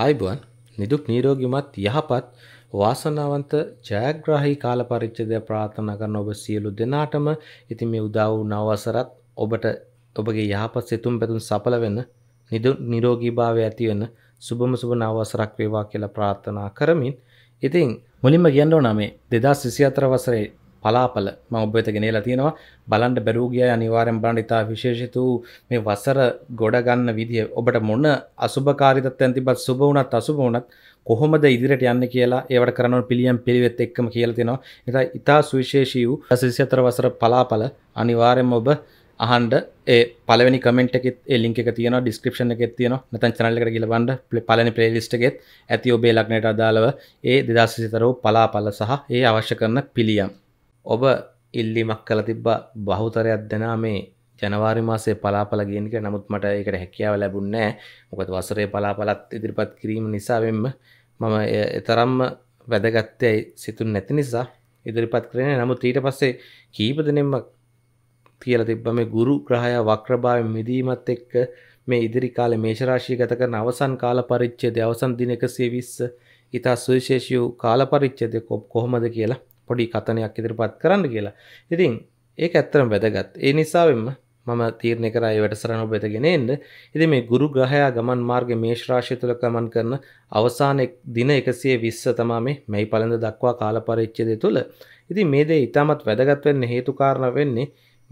ආයිබුවන් නිදුක් නීරෝගිමත් යහපත් වාසනාවන්ත ජයග්‍රාහි කාල පරිච්ඡේදය ප්‍රාර්ථනා කරන ඔබ සියලු දෙනාටම ඉතින් මේ උදා වූ නව වසරත් ඔබට ඔබගේ යහපත් සිතුම් පැතුම් සඵල වෙන නිරෝගීභාවය ඇති වෙන සුබම සුබ නව වසරක් වේවා කියලා ප්‍රාර්ථනා කරමින් ඉතින් මුලින්ම කියන්න ඕන මේ 2024 වසරේ පලාපල ම ඔබත ගෙනලා තියෙනවා බලන්ට බැරූගිය අනිවාරෙන් බලන්ට ඉතා විශේෂිතු මේ වසර ගොඩගන්න විදිහ ඔබට මොන අසුභකාරිතත් ඇතිබත් සුබ වනත් අසුබ වනත් කොහොමද ඉදිරිට යන්න කියලා ඒවට කරනව පිළියම් පිළිවෙත් එක්කම කියලතිනවා එතා ඉතා සුවිශේෂී වූ සිසිතර වසර පලාපල අනිවාරෙන් ඔබ අහන්ඩ ඒ පලවනි කමෙන්ට එකෙත් එලින්ක තියන ඩිස්ක්‍රපෂන එකෙත් තියන නැතන් චනල්ලක කියලබන්ඩ පලනි පලේලිස්ට්ගෙත් ඇති ඔබේ ලක්නයට අදාළව ඒ දෙදස්සිතරෝ පලාපල සහ ඒ අවශ්‍ය කරන පිළියම් ඔබ ඉල්ලිමක් කළ තිබ්බ බහුතරයක් දෙනා මේ ජනවාරි මාසේ පලාපල ගේනක නමුත් මට එකට හැකියාව ලැබුන්නෑ මොකද වසරේ පලාපලත් ඉදිරිපත් කිරීම නිසාවෙන්ම මම එතරම්ම වැදගත්තයයි සිතුන් නැති නිසා ඉදිරිපත් කරන නමුත් ඊට පස්සේ කීපදනෙම කියල තිබ්බ මේ ගුරු ග්‍රහය වක්‍රභාව මිදීමත් එක්ක මේ ඉදිරි කාල මේශරාශී ගත කරන අවසන් කාල පරිච්චේද අවසන් දින එකසේ විස්ස ඉතා සුවිශේෂයූ කාල පරිච්චේද කොප් කොහොමද කියලා පොඩි කතනයක් ඉදිරිපත් කරන්න කියලා ඉතින් ඒක ඇත්තරම් වැදගත් ඒ නිසාවෙන්ම මම තීරණය කරයි වැඩසරන ඔබෙතගෙන එන්න ඉති මේ ගුරු ග්‍රහයා ගමන් මාර්ග මේශ්‍රාශය තුළ ගමන් කරන අවසාන දින එකසිය විස්ස තමා මේ මැයි පලඳ දක්වා කාලපරිච්චදය තුළ ඉති මේ දේ ඉතාමත් වැදගත්වවෙන්න හේතුකාරණ වෙන්නේ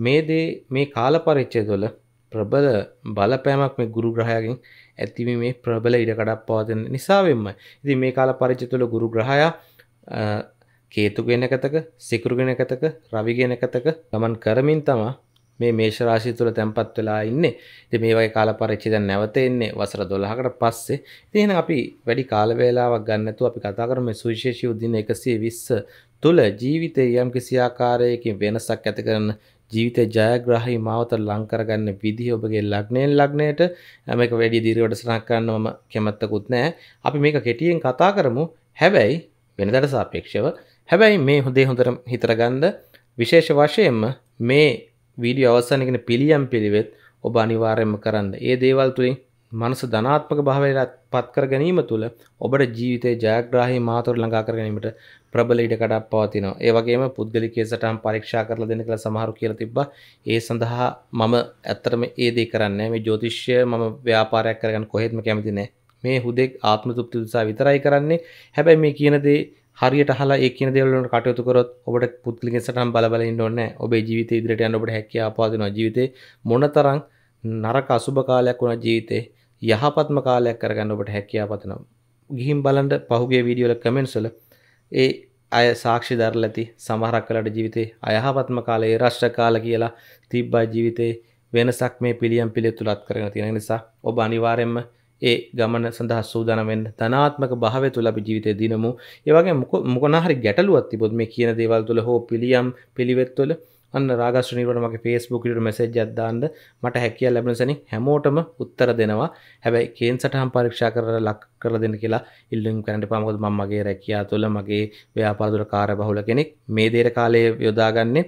මේ දේ මේ කාලපරිච්චය තුළ ප්‍රබල බලපෑමක් මේ ගුරු ග්‍රහයගෙන් ඇතිවි මේ ප්‍රබල ඉඩකඩක් පවදන නිසාවෙන්ම ඉති මේ කාල පරිච්ච තුළ ගුරු ග්‍රහයා කේතුගෙනකතක සිකුරුගෙනකතක රවිගෙනකතක ගමන් කරමින් තමා මේ මේෂරාශී තුළ තැන්පත් වෙලා ඉන්නේ ඉතින් මේ වගේ කාල පරිච්ඡේද නැවත එන්නේ වසර 12කට පස්සේ ඉතින් එහෙනම් අපි වැඩි කාල වේලාවක් ගන්න නැතුව අපි කතා කරමු සුවිශේෂී උදින 120 තුළ ජීවිතයේ යම් කිසි ආකාරයකින් වෙනසක් ඇති කරන ජීවිතය ජයග්‍රහහි මාවත ලංකරගන්න විදිහ ඔබගේ ලක්නයෙන් ලක්නයට ඇමක වැඩි දිරිවට සනක් කරන්න මම කැමත්තකුත් නෑ අපි මේක කෙටියෙන් කතා කරමු හැබැයි වෙනදට සාපේක්ෂව හැබැයි මේ හොදේ හොඳර හිතරගන්ද විශේෂ වශයෙන්ම මේ වීඩිය අවසානගෙන පිළියම් පිළිවෙත් ඔබ අනිවාරයම කරන්න ඒ දේවල් තුළින් මනස ධනාත්මක භාවයට පත්කර ගැනීම තුළ ඔබට ජීවිතය ජයග්‍රාහි මාතොර ලඟා කරගැනීමට ප්‍රබල ඉඩ කඩක් පවතිනවා ඒ වගේම පුද්ගලිකය සටම් පරීක්ෂා කරලා දෙන කළ සමහරු කියල තිබ්බ ඒ සඳහා මම ඇත්තරම ඒදේ කරන්න මේ ජෝතිශ්‍ය මම ව්‍යාපාරයක් කරගන්න කොහෙත්ම කැමතිනෑ මේ හුදෙක් ආත්ම තුප්ති උත්සා විතරයි කරන්නේ හැබැයි මේ කියනදේ හරියට හලා ඒ කියන දෙවලට කටයුතු කරොත් ඔබට පුද්ගලිකෙන් සටහන් බලබල ඉන්න ඕනේ. ඔබේ ජීවිතේ ඉදිරියට යන්න ඔබට හැකියාව පාදිනවා. ජීවිතේ මොනතරම් නරක අසුබ කාලයක් වුණා ජීවිතේ යහපත්ම කාලයක් කරගන්න ඔබට හැකියාව පතනවා. ගිහින් බලන්න පහුගිය වීඩියෝ වල කමෙන්ට්ස් වල ඒ අය සාක්ෂි දරලා ඇති සමහරක් කලට ජීවිතේ අයහපත්ම කාලේ රෂ්ට කාල කියලා තිබ්බා ජීවිතේ වෙනසක් මේ පිළියම් පිළිතුලත් කරගෙන තියෙන නිසා ඔබ අනිවාර්යයෙන්ම ඒ ගමන සඳහා සූදානමෙන් ධනාත්මක භාවය තුළ අපි ජීවිතය දිනමු ඒවගේ මොකනහරි ගැටලුවත් තිබොත් මේ කියන දේවල් තුළ හෝ පිළියම් පිළිවෙත් තුළ අන්න රාගශ්‍රනීවට මගේ ෆේස්බුකට මැසේජ් අදදාන්න මට හැකිය ලැබෙනසනි හැමෝටම උත්තර දෙනවා හැබැයි කේන් සටහම් පරීක්ෂා කර ලක් කර දෙන්න කියලා ඉල්ලුම් කරට පාමකොත් මගේ රැකයා තුළ මගේ ව්‍යාපාදුර කාර බහුල කෙනෙක් මේ දේර කාලය යොදාගන්නේ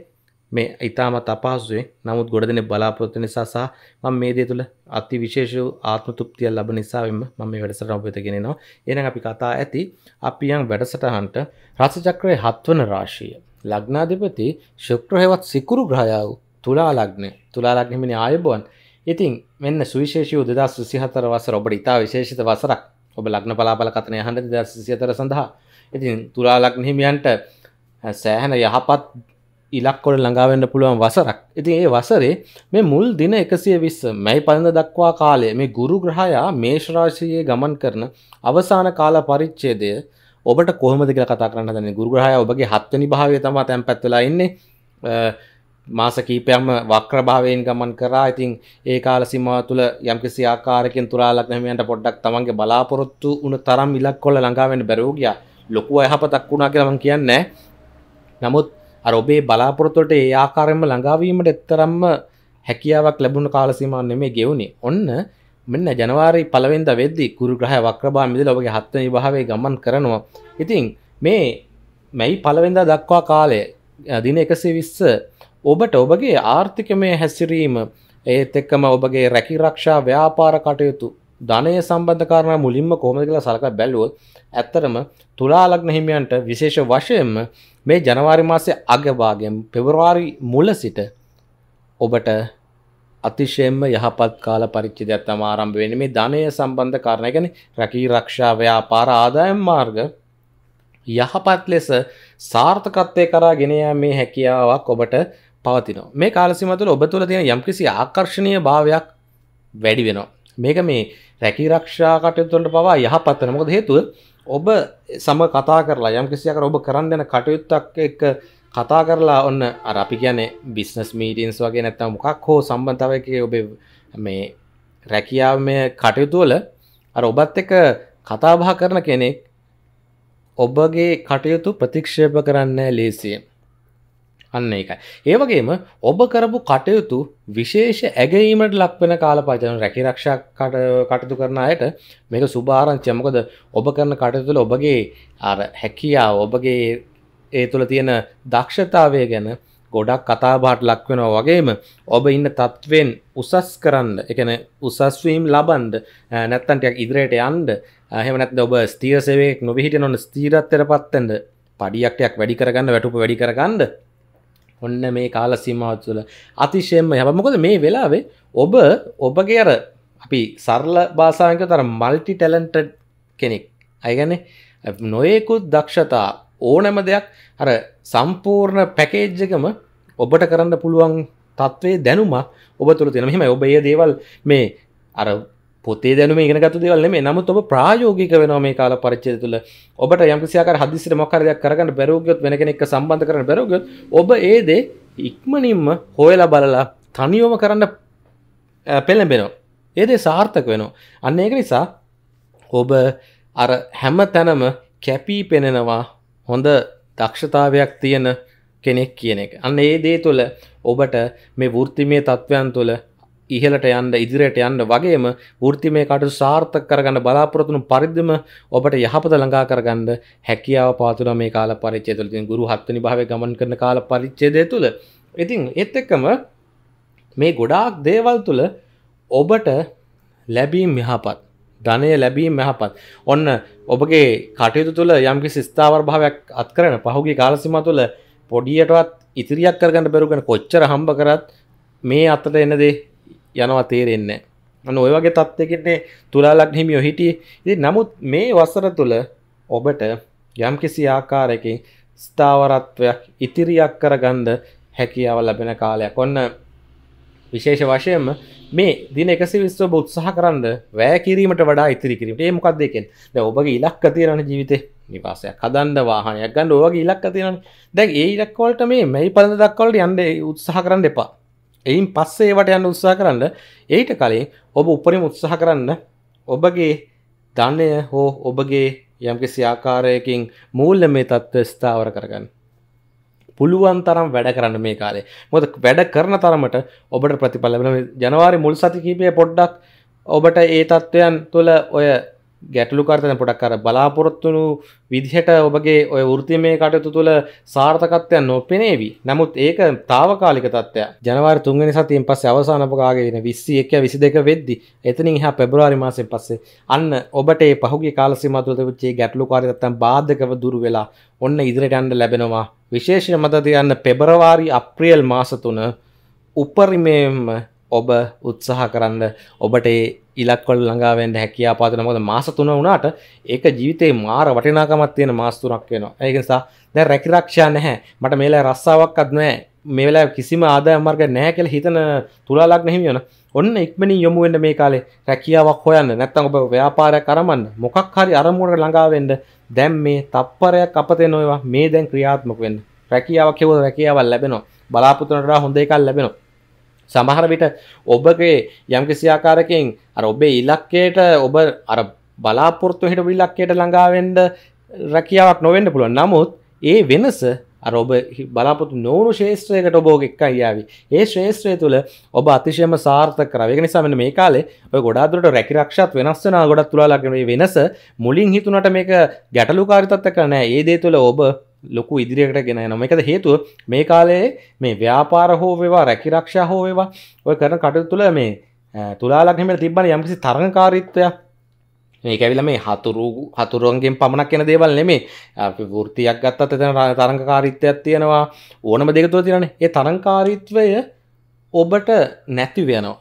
මේ ඉතාමත් අපහසුවේ නමුත් ගොඩ දෙනෙ බලාපොරොත්තු නිසා සහ මම මේ දේ තුළ අති විශේෂ ආත්ම තෘප්තිය ලැබ නිසාවෙම මම මේ වැඩසටහන ඔබ වෙත ගෙනෙනවා. එහෙනම් අපි කතා ඇති අපි යම් වැඩසටහනට රස චක්‍රයේ 7 වන රාශිය. ලග්නාධිපති ශුක්‍ර හේවත් සිකුරු ග්‍රහයා වූ තුලා ලග්නය. තුලා ලග්නය හිමිනේ ආයුබෝවන්. ඉතින් මෙන්න සුවිශේෂී 2024 වසර ඔබට ඉතා විශේෂිත වසරක්. ඔබ ලග්න බලාපල කතනය අහන්න 2024 සඳහා. ඉතින් තුලා ලග්න හිමියන්ට සෑහෙන යහපත් ඉලක්කොට ළඟාවෙන්න පුළුවන් වසරක් ඉතින් ඒ වසරේ මේ මුල් දින එකසිය විස්ස මැයි පළඳ දක්වා කාලය මේ ගුරු ග්‍රහයා මේශ්‍රාශයේ ගමන් කරන අවසාන කාල පරිච්චේදය ඔබට කොහමද කියලා කතා කරන්න දන්නේ ගුරු ග්‍රහය ඔබගේ හත්වනි භාවය තමයි තැන්පත් වෙලා ඉන්නේ මාස කීපයක්ම වක්‍රභාවයෙන් ගමන් කරා ඉතින් ඒ කාල සීමාව තුළ යම්කිසි ආකාරයකින් තුලාලක් නැහිමියන්ට පොඩ්ඩක් තමන්ගේ බලාපොරොත්තු වුණ තරම් ඉලක්කොල්ල ළඟා වෙන්න බැරුව ගියා ලොකු යහපතක් වුණා කියලා මම කියන්නේ නමුත් අර ඔබේ බලාපොරොත්තුවට ඒ ආකාරයෙන්ම ළඟාවීමට එක්තරම්ම හැකියාවක් ලැබුණ කාලසීමාව නෙමෙයි ගෙවුනේ. ඔන්න මෙන්න ජනවාරි 1 වෙනිදා වෙද්දී කුරු ග්‍රහය වක්‍රභාව මිදලා ඔබගේ හත්වෙනි විභාවයේ ගමන් කරනවා. ඉතින් මේ මැයි 1 වෙනිදා දක්වා කාලය දින 120 ඔබට ඔබගේ ආර්ථිකමය හැසිරීම ඒත් එක්කම ඔබගේ රැකී රක්ෂා ව්‍යාපාර කටයුතු ධනය සම්බන්ධ කාරණා මුලින්ම කොහොමද කියලා සලකා බැලුවොත් ඇත්තටම තුලා ලග්න හිමියන්ට විශේෂ වශයෙන්ම මේ ජනවාරි මාසයේ අග භාගයෙන් පෙබරවාරි මුල සිට ඔබට අතිශයෙන්ම යහපත් කාල පරිච්ඡේදයක් තම ආරම්භ වෙන්නේ මේ ධනය සම්බන්ධ කාරණා කියන්නේ රැකී ආරක්ෂා ව්‍යාපාර ආදායම් මාර්ග යහපත් ලෙස සාර්ථකත්වයේ කරා ගෙන යාමේ හැකියාවක් ඔබට පවතිනවා මේ කාලසීමාව තුළ ඔබ තුළ තියෙන යම්කිසි ආකර්ෂණීය භාවයක් වැඩි වෙනවා මේක මේ රැකී රක්ෂා කටයුතුවලට පවා යහපත් වෙන මොකද හේතුව ඔබ සම කතා කරලා යම් කිසියක ඔබ කරන්න යන කටයුත්තක් එක්ක කතා කරලා ඔන්න අර අපි කියන්නේ බිස්නස් මීටින්ස් වගේ නැත්තම් මොකක් හෝ සම්බන්ධතාවයක ඔබේ මේ රැකියාමය කටයුතුවල අර ඔබත් එක කතාබහ කරන කෙනෙක් ඔබගේ කටයුතු ප්‍රතික්ෂේප කරන්න ලේසියෙන් අන්න එකයි. ඒවගේම ඔබ කරපු කටයුතු විශේෂ ඇගීමට ලක්වෙන කාලපචන රැකිරක්ෂා කටයුතු කරන අයට මේක සුභාරංචයමකද ඔබ කරන කටයුතුල ඔබගේ අර හැකියා ඔබගේ ඒ තුළ තියෙන දක්ෂතාවය ගැන ගොඩක් කතාබාට ලක්වෙනවා වගේම ඔබ ඉන්න තත්ත්වෙන් උසස් කරන්න එකන උසස්වීම් ලබන්ඩ නැත්තන්ටයක් ඉදිරයට යන්ඩ හමනත් ඔබ ස්තිීරසවෙක් නොවිහිට නොන ස්තීරත්තර පත්තෙන්ට පඩියක්ටයක් වැඩි කරගන්න වැටුප වැඩි කරගන්න ඔන්න මේ කාල සීමාව තුළ අතිශයෙන්ම යබ මොකද මේ වෙලාවේ ඔබ ඔබගේ අර අපි සරල භාසායක තර මල්ටි ටැලන්ට කෙනෙක් අයගැන නොයෙකුත් දක්ෂතා ඕනෑම දෙයක් අර සම්පූර්ණ පැකේජ්ජකම ඔබට කරන්න පුළුවන් තත්වේ දැනුමක් ඔබ තුළ තියෙන මෙම ඔබ ඒ දේවල් මේ අර පොතේ දැනුම ඉගෙනගත්තු දේවල් නෙමෙයි. නමුත් ඔබ ප්‍රායෝගික වෙනවා මේ කාල පරිච්ඡේදය තුළ. ඔබට යම්කිසි ආකාර හදිස්සියට මොකක් හරි දෙයක් කරගන්න බැරුව ගියොත් වෙන කෙනෙක්ව සම්බන්ධ කරන්න බැරුව ගියොත් ඔබ ඒ දේ ඉක්මනින්ම හොයලා බලලා තනියම කරන්න පෙළඹෙනවා. ඒ දේ සාර්ථක වෙනවා. අන්න ඒක නිසා ඔබ අර හැම තැනම කැපී පෙනෙනවා හොඳ දක්ෂතාවයක් තියෙන කෙනෙක් කියන එක. අන්න ඒ දේ තුළ ඔබට මේ වෘත්තිමය තත්ත්වයන් තුළ ඉහලට යන්න ඉදිරියට යන්න වගේම වෘත්තිමය කටයුතු සාර්ථක කරගන්න බලාපොරොත්තු වුණු පරිදිම ඔබට යහපත ළඟා කරගන්න හැකියාව පාතුනා මේ කාල පරිච්ඡේදය තුළ. ඉතින් ගුරු හත්වෙනි භාවයේ ගමන් කරන කාල පරිච්ඡේදය තුළ. ඉතින් ඒත් එක්කම මේ ගොඩාක් දේවල් තුළ ඔබට ලැබීම් යහපත් ධනය ලැබීම් යහපත් ඔන්න ඔබගේ කටයුතු තුළ යම්කි ස්ථාවර භාවයක් අත් කරන පහුගේ කාලසිම තුළ පොඩියටවත් ඉතිරියක් කරගන්න බැරුගෙන කොච්චර හම්බ කරත් මේ අතට එනදේ යනවා තේරෙන්නේ අන්න ඔය වගේ තත්ත්වයකින්නේ තුලා ලග්නහිමියෝ හිටියේ. ඉතින් නමුත් මේ වසර තුල ඔබට යම්කිසි ආකාරයකින් ස්ථාවරත්වයක් ඉතිරියක් කරගන්න හැකියාව ලැබෙන කාලයක්. ඔන්න විශේෂ වශයෙන්ම මේ දින 120 ඔබ උත්සාහ කරන්ද වැය කිරීමට වඩා ඉතිරි කිරීමට. ඒ මොකක්ද ඒකෙන්? දැන් ඔබගේ ඉලක්ක තියෙනවනේ ජීවිතේ. නිවාසයක් හදන්න, වාහනයක් ගන්න ඔයගේ ඉලක්ක තියෙනවනේ. දැන් ඒ ඉලක්ක වලට මේ මේ පළඳ දක්වා වලට යන්න උත්සාහ කරන්න එපා. එයින් පස්සේවට යන්න උත්සාහ කරන්න ඒට කලින් ඔබ උපරිම උත්සාහ කරන්න ඔබගේ ධනය හෝ ඔබගේ යම්කිසි ආකාරයකින් මූල්ල මේ තත්ත්ව ස්ථාවර කරගන්න. පුළුවන් තරම් වැඩ කරන්න මේ කාලේ මොද වැඩ කරන තරමට ඔබට ප්‍රතිඵල වෙන ජනවාරි මුල් සති කීපය පොඩ්ඩක් ඔබට ඒ තත්ත්වයන් තුළ ඔය ගැටලුකාර්තන පොඩක් අර බලාපොරොත්තුණු විදිහට ඔබගේ ඔය වෘතිමය කටයුතු තුළ සාර්ථකත්වයක් නොපෙනේවි. නමුත් ඒක తాවකාලික තත්ත්වයක්. ජනවාරි 3 වෙනි සතියෙන් පස්සේ අවසාන අපකාගේ වෙන 21 22 වෙද්දි එතනින් එහා පෙබරවාරි මාසයෙන් පස්සේ අන්න ඔබට මේ පහුගිය කාල සීමාව තුළ තිබිච්ච මේ ගැටලුකාරී තත්ත්වයන් බාධකව දුරු වෙලා ඔන්න ඉදිරියට යන්න ලැබෙනවා. විශේෂ මතක තියාගන්න පෙබරවාරි අප්‍රේල් මාස තුන උපරිමයෙන්ම ඔබ උත්සාහ කරන්න ඔබට ඉලක්වල් ළඟාවෙන්ට හැකියා පාතන මොද මාස තුන වුණාට ඒක ජීවිතේ මාර වටිනාකමත් තියෙන මාස තුනක් වෙනවා ඒක නිසා දැන් රැකිරක්ෂා නැහැ මට මේලා රස්සාවක්වත් නැහැ මේ වෙලාවේ කිසිම ආදායම් මාර්ග නැහැ කියලා හිතන තුලාලක් නැහිම වෙන ඔන්න ඉක්මනින් යොමු වෙන්න මේ කාලේ රැකියාවක් හොයන්න නැත්නම් ඔබ ව්‍යාපාරයක් අරමන්න මොකක් හරි අරමුණකට ළඟා වෙන්න දැන් මේ තප්පරයක් අපතේ නොවේවා මේ දැන් ක්‍රියාත්මක වෙන්න රැකියාවක් හෙවොත් රැකියාවක් ලැබෙනවා බලාපොරොත්තු වෙනට හොඳ එකක් ලැබෙනවා සමහර විට ඔබගේ යම්කිසි ආකාරකින් අර ඔබේ ඉලක්කයට ඔබ අර බලාපොරොත්තු හිටපු ඉලක්කයට ළඟා වෙන්න රැකියාවක් නොවෙන්න පුළුවන්. නමුත් ඒ වෙනස අර ඔබ බලාපොරොත්තු නොවුණු ශේෂ්ත්‍රයකට ඔබ එක්ක ආවි. ඒ ශේෂ්ත්‍රය තුළ ඔබ අතිශයම සාර්ථක කරා. ඒක නිසා මෙන්න මේ කාලේ ඔය ගොඩාක් දුරට රැකිරක්ෂාත් වෙනස් වෙනවා. ගොඩක් තුලාලාගේ මේ වෙනස මුලින් හිතුණට මේක ගැටලුකාරී තත්ත්වයක් නෑ. ඒ දේ තුළ ඔබ ලොකු ඉදිරියකට ගෙන නොමකද හේතුව මේ කාලයේ මේ ව්‍යාපාර හෝ වේවා රැකිරක්ෂා හෝ වේවා ඔය කරන කටයුතු තුළ මේ තුලාලක්නමට තිබන යම්කිසි තරණකාරීත්වය මේ ඇවිල මේ හතුරු හතුරුවන්ගෙන් පමණක් එන දේවල් නෙමේ අපි වෘතියක් ගත්තත් එතන තරංකාරීත්වයක් තියෙනවා ඕනම දෙක තුළ තියෙනනේ ඒ තරංකාරීත්වය ඔබට නැති වෙනවා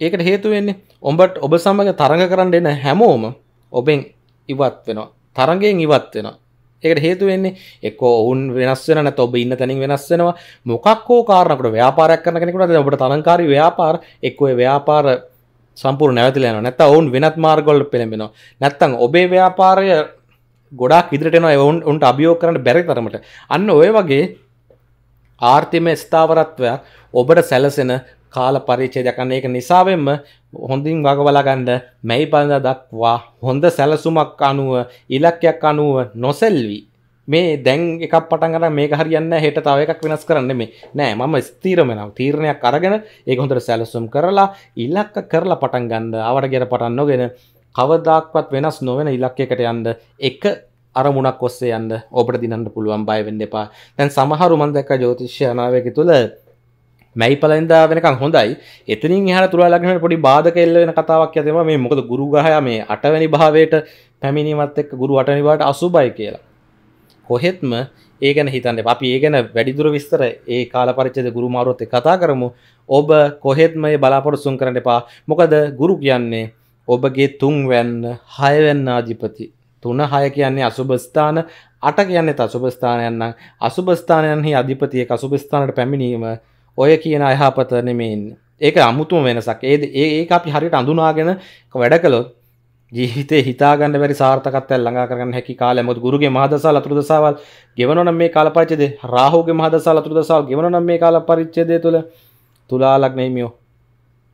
ඒකට හේතු වෙන්නේ ඔබට ඔබ සමග තරඟ කරන්න එන හැමෝම ඔබෙන් ඉවත් වෙනවා තරඟයෙන් ඉවත් වෙනවා එකට හේතු වෙන්නේ එක්කෝ ඔවුන් වෙනස් වෙන නැත්නම් ඔබ ඉන්න තැනින් වෙනස් වෙනවා මොකක් හෝ කාරණකට ව්‍යාපාරයක් කරන කෙනෙකුට ඔබට තරංකාරී ව්‍යාපාර එක්කෝ ඒ ව්‍යාපාර සම්පූර්ණ නැවතිලා යනවා නැත්නම් ඔවුන් වෙනත් මාර්ගවලට පෙළඹෙනවා නැත්නම් ඔබේ ව්‍යාපාරය ගොඩාක් ඉදිරියට එනවා ඔවුන් උන්ට අභියෝග කරන්න බැරි තරමට අන්න ඔය වගේ ආර්ථිකමය ස්ථාවරත්වයක් ඔබට සැලසෙන කාල පරිච්චේදයක් අන්න ඒක නිසාවෙන්ම හොඳින් වගවලගන්න මැයි පලඳ දක්වා හොඳ සැලසුමක් අනුව ඉලක්කයක් අනුව නොසෙල්වී මේ දැන් එකක් පටන්ගට මේ හරියන්න හෙට තව එකක් වෙනස් කරන්න මේ නෑ මම ස්තීරමෙනම් තීරණයක් අරගෙන ඒ හොඳට සැලසුම් කරලා ඉල්ලක්ක කරලා පටන් ගන්න අවට ගැර පටන් නොගෙන කවදක්වත් වෙනස් නොවෙන ඉලක්කයකට යන්න එක අරමුණක් ඔස්සේ යන්න ඔබට දිනන්න පුළුවන් බයවෙන්න එපා දැන් සමහරු මන්දැක්ක ජෝතිශ්‍යනාවයකි තුළ මැයි පලන්දා වෙනකම් හොඳයි එතනින් හර තුරා ලගනට පොඩි බාධක එල්ල වෙන කතාවක් ඇතම මේ මොකද ගුරුගහය මේ අටවැනි භාවයට පැමිණීමත් එක් ගුරු අටනිවාට අසුබයි කියලා. කොහෙත්ම ඒ ගැන හිතන්න අපි ඒ ගැන වැඩිදුර විස්තර ඒ කාලපරිච්චද ගුරු මාරොත් කතා කරමු ඔබ කොහෙත්ම මේ බලාපොරොත්සුන් කරන්න එපා මොකද ගුරු කියන්නේ ඔබගේ තුන්වැන්න හයවැන්න ආධිපති තුන හය කියන්නේ අසුභස්ථාන අට කියන්නේ අසුභස්ථානයන්නම් අසුභස්ථානයන්හි අධිපතිය අසුභස්ථානට පැමිණීම ඔය කියන අයහපත නෙමෙයින් ඒක අමුතුම වෙනසක් ඒද ඒක අපි හරියට අඳුනාගෙන වැඩ කළොත් ජීවිතේ හිතාගන්න බැරි සාර්ථකත්වයක් ළඟා කරගන්න හැකි කාලය මොකද ගුරුගේ මහදසාල අතුරු දසාවල් ගෙවනවා නම් මේ කාල පරිච්ඡේදය රාහුගේ මහදසාල අතුරු දසාවල් ගෙවනවා නම් මේ කාල පරිච්ඡේදය තුළ තුලා ලග්නයි මියෝ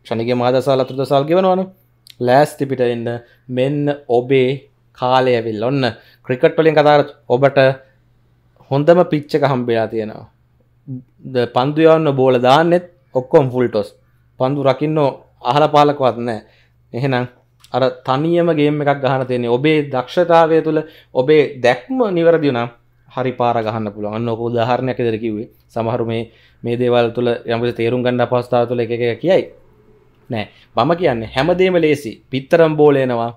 ශනිගේ මහදසාල අතුරු දසාවල් ගෙවනවනේ ලෑස්ති පිට එන්න මෙන්න ඔබේ කාලය වෙල්ල ඔන්න ක්‍රිකට් වලින් කතා කරලා ඔබට හොඳම පිච් එක හම්බෙලා තියෙනවා පන්දු යවන්න බෝල දාන්නෙත් ඔක්කොම් ෆුල්ටොස් පන්දු රකින්න අහල පාලකවත් නෑ එහෙනම් අර තනියම ගේම් එකක් ගහන තියෙන්නේ ඔබේ දක්ෂතාවය තුළ ඔබේ දැක්ම නිවැරදි නම් හරි පාර ගහන්න පුළුවන් ඔක උදාහරණයක් ඉදිරි කිව්වේ සමහරු මේ මේ දේවල් තුළ යම්කිසි තේරුම් ගන්න අපහසුතාව තුළ එක එක කියයි නෑ මම කියන්නේ හැමදේම ලේසි පිත්තරම් බෝලේනවා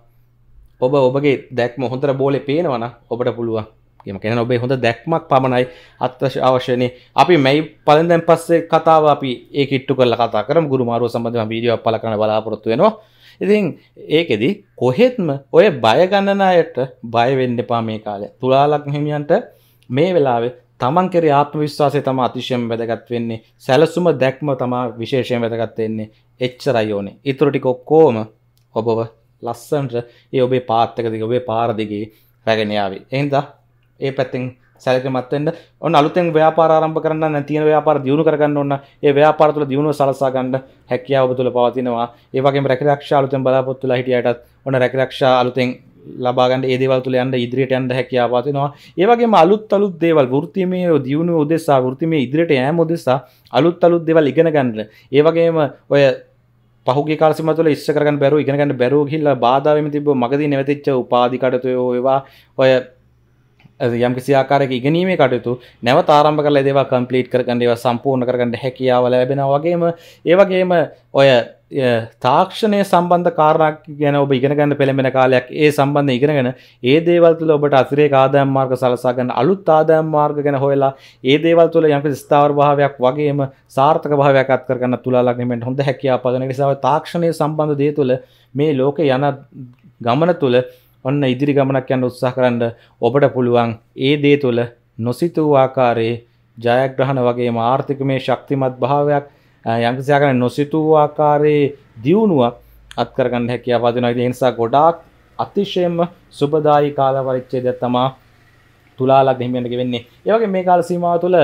ඔබ ඔබගේ දැක්ම හොඳට බෝලේ පේනවන ඔබට පුළුවන් යමකෙන ඔබේ හොඳ දැක්මක් පමණයි අත්වශ අවශ්‍යනය අපි මැයි පලඳැන් පස්සේ කතාව අපි ඒ කිට්ටු කල කතා කරම් ගුරුමාරුව සබඳධ වීඩියෝ පල කන බලාපොරොත්තු වෙනවා ඉතින් ඒකෙදි කොහෙත්ම ඔය බයගණනායට බයවෙන්න එපා මේ කාලය තුලාලක් හිමියන්ට මේ වෙලාවේ තමන් කෙර ආත්ම විශ්වාසය තම අතිශයෙන් වැදගත් වෙන්නේ සැලසුම දැක්ම තමා විශේෂයෙන් වැදගත්වෙන්නේ එච්චරයි ඕනේ ඉතුරටික ඔක්කෝම ඔබව ලස්සන්ට ඒ ඔබේ පාත්තකදික ඔබේ පාරදිගේ රැගෙනයාවේ එහින්දා ඒ පැත්තෙන් සැලකමත්වෙන්ට ඔන්න අලුතෙන් ව්‍යාපාරම්භ කරන්න නැතින ව්‍යාපාර දියුණු කරගන්න ඔන්න ඒ ව්‍යාපාරතුල දියුණුව සලසාගන්න හැකියාව තුළ පවතිනවා ඒවගේ රැකිරක්ෂ අලුතෙන් බලාපොත්තුල හිටියටත් ඔන්න රැකිරක්ෂ අලුතෙන් ලබාගන්න ඒදවල් තුළ යන්න ඉදිරියට යන්න හැකියාවතිනවා ඒවගේ අලුත් අලුත් දේවල් ෘතිමය දියුණු උදෙසා ෘතිමේ ඉදිරියට යෑම උදෙසා අලුත් අලුත් දෙවල් ඉගෙන ගන්න ඒවගේම ඔය පහුගේ කාලසිම තුළ ඉස්සකරගන්න බැරු ඉගෙනගන්න බැරෝ හිල්ල බාධාවම තිබ මගදී නැවතිච්ච උපාධිකටතුයෝ ඒවා ඔය යම් කිසි ආකාරයක ඉගෙනීමේ කටයුතු නැවත ආරම්භ කරලා ඒවා කම්ප්ලීට් කරගන්න ඒවා සම්පූර්ණ කරගන්න හැකියාව ලැබෙනවා වගේම ඒ වගේම ඔය තාක්ෂණය සම්බන්ධ කාරණක් ගැන ඔබ ඉගෙනගන්න පෙළඹෙන කාලයක් ඒ සම්බන්ධ ඉගෙනගෙන ඒ දේවල් තුළ ඔබට අතිරේ ආදායම් මාර්ග සලසා ගන්න අලුත් ආදායම් මාර්ග ගැන හොයලා ඒ දේවල් තුළ යම්කිසි ස්ථාවර භාවයක් වගේම සාර්ථක භාවයක් අත් කරගන්න තුලා ලග්නෙමෙන්ට හොඳ හැකියාව පදන නිසා තාක්ෂණය සම්බන්ධ දේ තුළ මේ ලෝකේ යන ගමන තුළ ඔන්න ඉදිරි ගමනක් යන්න උත්සාහ කරන්න ඔබට පුළුවන් ඒ දේ තුළ නොසිතූ ආකාරයේ ජයග්‍රහණ වගේම ආර්ථිකමේ ශක්තිමත් භාවයක් යම්කිසියාගෙන නොසිතූ ආකාරයේ දියුණුවක් අත්කරගන්න හැකියාව දෙනවා. ඒ නිසා ගොඩාක් අතිශයම සුබදායි කාල පරිච්ඡේදයක් තමයි තුලා ලග්න හිමියන්ට වෙන්නේ. ඒ වගේ මේ කාල සීමාව තුළ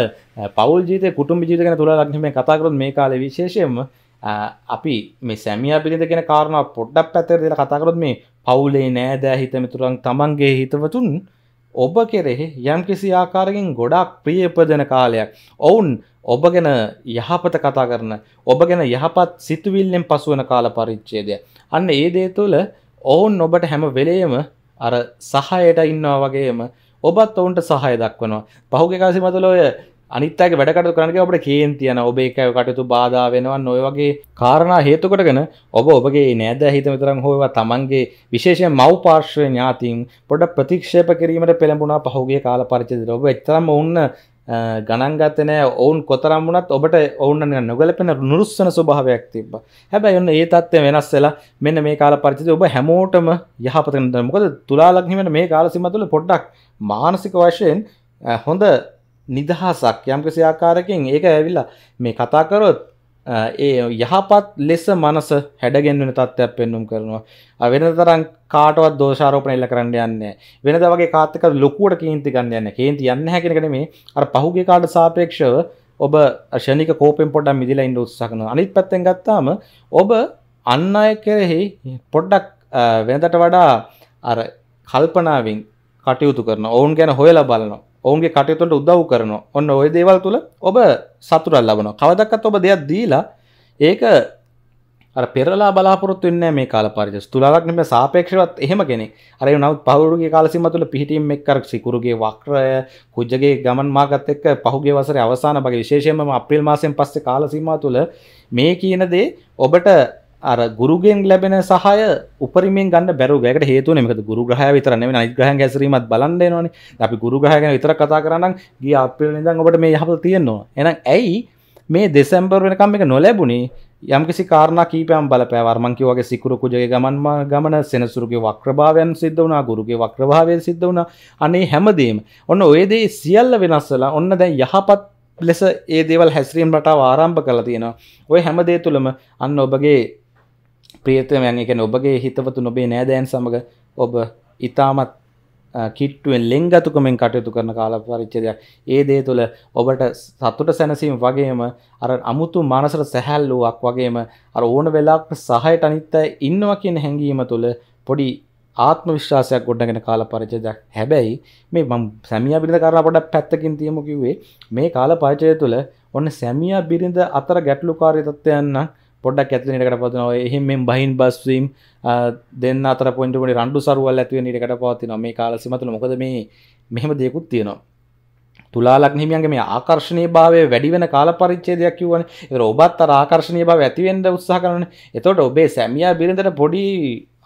පෞල් ජීවිතේ, කුටුම්බ ජීවිත ගැන තුලා ලග්න හිමියන් කතා කරොත් මේ කාලේ විශේෂයෙන්ම අපි මේ සැමිය පිරිඳ කෙන කාරණ පොඩ්ඩක් පැතර දෙල කතාකරොත් මේ පවුලේ නෑදෑ හිතමිතුරන් තමන්ගේ හිතවතුන් ඔබ කෙරෙහි යම් කිසි ආකාරකින් ගොඩක් ප්‍රියපදන කාලයක් ඔවුන් ඔබ ගැන යහපත කතා කරන ඔබ ගැන යහපත් සිතුවිල්ලෙන් පසුවන කාල පරිච්චේදය අන්න ඒ දේ තුළ ඔවුන් ඔබට හැම වෙලේම අර සහයට ඉන්නවා වගේම ඔබත් ඔවුන්ට සහය දක්වනවා පහුගේ කාසි මතුල ඔය අනිත්තක වැඩකටු කරනක ඔබට කේන් තියන ඔබේ එකය කටයුතු බාධා වෙනවා නොය වගේ කාරණා හේතුකටගෙන ඔබ ඔබගේ නෑද හිත විතරන් හෝවා තමන්ගේ විශේෂය මව් පාර්ශ්වය ඥාතීන් පොඩ ප්‍රතික්ෂේප කිරීමට පෙළඹුණා පහුගේ කාල පරිචිතර ඔබ එතරම් ඔන්න ගණන්ගතනය ඔවුන් කොතරම් වුණත් ඔබට ඔවුන්න නොගලපෙන නුරුස්සන ස්වභාවයක් තිබ හැබැයි ඔන්න ඒ තත්ත්වය වෙනස් වෙලා මෙන්න මේ කාල පරිචිත ඔබ හැමෝටම යහපතට මොකද තුලාලක්හිමට මේ කාලසිම තුළ පොඩ්ඩක් මානසික වශයෙන් හොඳ නිදහසක් යම්කිසි ආකාරකින් ඒක ඇවිල්ලා මේ කතා කරොත් ඒ යහපත් ලෙස මනස හැඩගෙන්වෙන තත්ත්වයක් පෙන්නුම් කරනවා වෙන තරම් කාටවත් දෝෂාරෝපණ එල්ල කරන්න යන්නේ වෙනද වගේ කාත්තක ලොකුවට කේන්ති ගන්න යන්නේ කේන්ති යන්නේ නැහැ කියන එක නෙමෙයි අර පහුගිය කාට සාපේක්ෂව ඔබ ෂණික කෝපෙන් පොඩ්ඩක් මිදලා ඉන්න උත්සාහ කරනවා අනිත් පැත්තෙන් ගත්තාම ඔබ අන් අය කෙරෙහි පොඩ්ඩක් වෙනදට වඩා අර කල්පනාවෙන් කටයුතු කරන ඔවුන් ගැන හොයලා බලනවා ඔවුන්ගේ කටයුතුට උදව් කරන ඔන්න ඔය දේවල් තුළ ඔබ සතුරල් ලබන කවදක්කත් ඔබ දෙයක් දීලා ඒක පෙරලා බලාපොරොත්තු වෙන්නේ මේ කාල පරිදි. තුලාලග්නෙම සාපේක්ෂවත් එහෙම කෙනෙක්. අර ඒ නමුත් පහුරුගේ කාලසීම තුළ පිහිටීම් එක්ක අර සිකුරුගේ වක්‍රය, කුජගේ ගමන් මාර්ගත් එක්ක පහුගිය වසරේ අවසාන භාගයේ විශේෂයෙන්ම අප්‍රේල් මාසයෙන් පස්සේ කාලසීමාව තුළ මේ කියන දේ ඔබට අර ගුරුගෙන් ලැබෙන සහය උපරිමෙන් ගන්න බැරුව ඒකට හේතුව නෙමෙයි ගුරු ග්‍රහය විතර නෙමෙයි අනිත් ග්‍රහයන් ගැසරීමත් බලන්න එනවනේ අපි ගුරු ග්‍රහය ගැන විතර කතා කරා නම් ගිය අප්‍රේල් ඉඳන් ඔබට මේ යහපත තියෙන්න ඕන එහෙනම් ඇයි මේ දෙසැම්බර් වෙනකම් මේක නොලැබුණේ යම්කිසි කාරණා කීපයක් බලපෑවා මං කිව්වා වගේ සිකුරු කුජයේ ගමන් ගමන සෙනසුරුගේ වක්‍රභාවයන් සිද්ධ වුණා ගුරුගේ වක්‍රභාවය සිද්ධ වුණා අනේ හැමදේම ඔන්න ඔය දේ සියල්ල වෙනස් වෙලා ඔන්න දැන් යහපත් ලෙස ඒ දේවල් හැසිරීම් රටාව ආරම්භ කරලා තියෙනවා ඔය හැමදේ තුළම අන්න ඔබගේ ප්‍රියතමයන් එකන ඔබගේ හිතවතු නොබේ නෑදෑන් සමඟ ඔබ ඉතාමත් කිට්ටුවෙන් ලෙංගතුකමෙන් කටයුතු කරන කාල පරිච්චදයක් ඒ දේ තුළ ඔබට සතුට සැනසීම් වගේම අර අමුතු මානසර සැහැල්ලුවක් වගේම අර ඕන වෙලාක් සහයට අනිත්ත ඉන්නවා කියන හැඟීම තුළ පොඩි ආත්ම විශ්වාසයක් ගොඩගෙන කාල පරිචයක් හැබැයි මේ මම සැමිය බිරිඳ කරලා පොඩක් පැත්තකින් තියමු කිව්වේ මේ කාල පරිචය තුළ ඔන්න සැමිය බිරිඳ අතර ගැටලුකාරී තත්ත්වයන් නම් පොඩක් ඇති නිකට පත්නවා එහෙම මෙ බහින් බස්වීම් දෙන්න අතර පොන්ටමට රන්ඩු සරුවල් ඇතිව නිකට පවතින මේ කාලසිමතුල මොකද මේ මෙහෙම දෙකුත් තියෙනවා තුලාලක් හිමියන්ගේ මේ ආකර්ශණය භාවය වැඩි වෙන කාල පරිච්චේදයක් කිවන ඔබත් අර ආකර්ශණය භාව ඇතිවෙන්ට උත්සාහ කරන එතොට ඔබේ සැමියා බිරිඳට පොඩි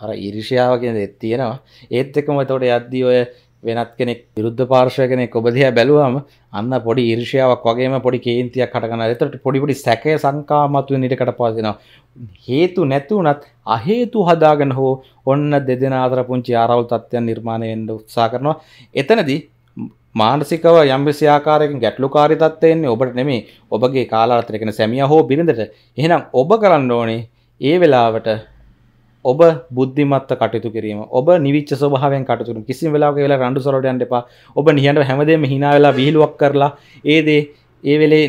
අර ඉරිෂයාව කියන තියෙනවා ඒත් එකම තොට අද්දී ඔය වෙනත් කෙනෙක් විරුද්ධ පාර්ශය කෙනෙක් ඔබදිහ බැලුවම අන්න පොඩි ඉර්ෂයාවක් වගේම පොඩි කේන්තියක් කටගන එතට පොඩිපොඩි සැකය සංකාමත්ව නිටකට පාතිනවා. හේතු නැතුවනත් අහේතු හදාගෙන හෝ ඔන්න දෙදෙන අතර පුංචි ආරවල් තත්ත්වයන් නිර්මාණය වෙන්ඩ උත්සා කරනවා. එතනදී මානසිකව යම්බිසි ආකාරයකින් ගැටලු කාරිතත්වයෙන්නේ ඔබට නෙමේ ඔබගේ කාලාර්ථයකෙන සැමිය හෝ බිරිඳට එහෙනම් ඔබ කරන්න ඕනේ ඒ වෙලාවට ඔබ බුද්ධිමත්ත කටයුතු කිරීම ඔබ නිවිච ස්වභාවයෙන් කටයුතු කරන කිසිම වෙලාවක වෙලා රණ්ඩු සරවඩ යන්න එපා ඔබ නිහඬ හැමදේම hina වෙලා විහිළුවක් කරලා ඒ දේ ඒ වෙලේ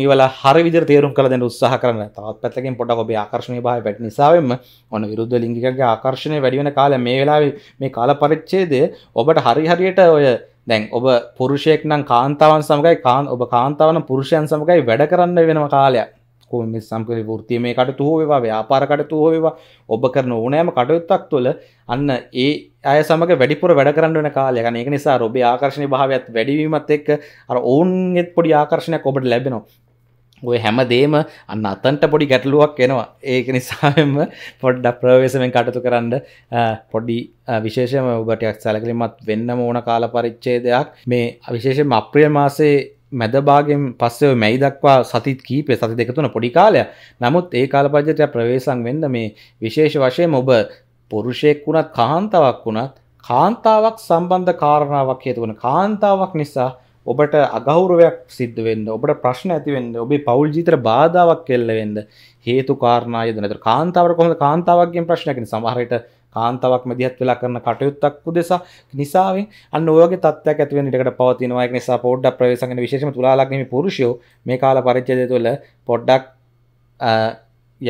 නිවලා හරි විදිහට තේරුම් කරලා දෙන්න උත්සාහ කරන්න. තවත් පැත්තකින් පොඩක් ඔබේ ආකර්ෂණීය භාවය පැටි නිසාවෙන්ම ඔන්න විරුද්ධ ලිංගිකයන්ගේ ආකර්ෂණය වැඩි වෙන කාලය මේ වෙලාවේ මේ කාල පරිච්ඡේදය ඔබට හරි හරියට ඔය දැන් ඔබ පුරුෂයෙක් නම් කාන්තාවන් සමගයි කාන් ඔබ කාන්තාවන් පුරුෂයන් සමගයි වැඩ කරන්න වෙනම කාලයක්. කොම සම්ක ෘතිය මේ කටතු හෝ වේවා ව්‍යාපාරකටතු හෝ වේවා ඔබ කරන ඕනෑම කටයුත්තක් තුළ අන්න ඒ අය සමග වැඩිපුර වැඩ කරන්න වන කාලයක ඒක නිසා ඔබේ ආකර්ශණය භාවයක්ත් වැඩිවීමත් එක් අර ඔවුන් එත් පොඩි ආකර්ශණයක් ඔබට ලැබෙනවා ඔය හැම දේම අන්න අතන්ට පොඩි ගැටලුවක් එනවා ඒක නිසාම පොඩ්ඩ ප්‍රවේශමෙන් කටතු කරන්න පොඩි විශේෂම ඔබටයක් සැලකිලිමත් වෙන්න ඕන කාල පරිච්චේ දෙයක් මේ අවිශේෂම අප්‍රිය මාසේ මැදභාගෙන් පස්සේ මැයි දක්වා සතිත් කීපය සති දෙක තුන පොඩි කාලය නමුත් ඒ කාලපජ්‍යතය ප්‍රවේශම් වෙන්න මේ විශේෂ වශයෙන් ඔබ පුරුෂයෙක් වුණත් කාන්තාවක් වුණත් කාන්තාවක් සම්බන්ධ කාරණාවක් හේතු වන කාන්තාවක් නිසා ඔබට අගෞරවයක් සිද්ධ වෙන්න ඔබට ප්‍රශ්න ඇතිවෙන්න ඔබේ පවුල් ජීතර බාධාවක් කෙල්ල වෙන්න හේතු කාරණාය දනතර කාන්තාවට කොහොඳ කාන්තාවක්ගෙන් ප්‍රශ්නයකින් සමහරයට කාන්තාවක් මැදිහත් වෙලා කරන කටයුත්තක් උදෙසා නිසාවෙන් අන්න ඔයගේ තත්ත්වයක් ඇති වෙන ඉඩකට පවතිනවා ඒක නිසා පොඩ්ඩක් ප්‍රවේශගෙන විශේෂම තුලා ලග්නෙමි පුරුෂයෝ මේ කාල පරිච්ඡේදය තුළ පොඩ්ඩක්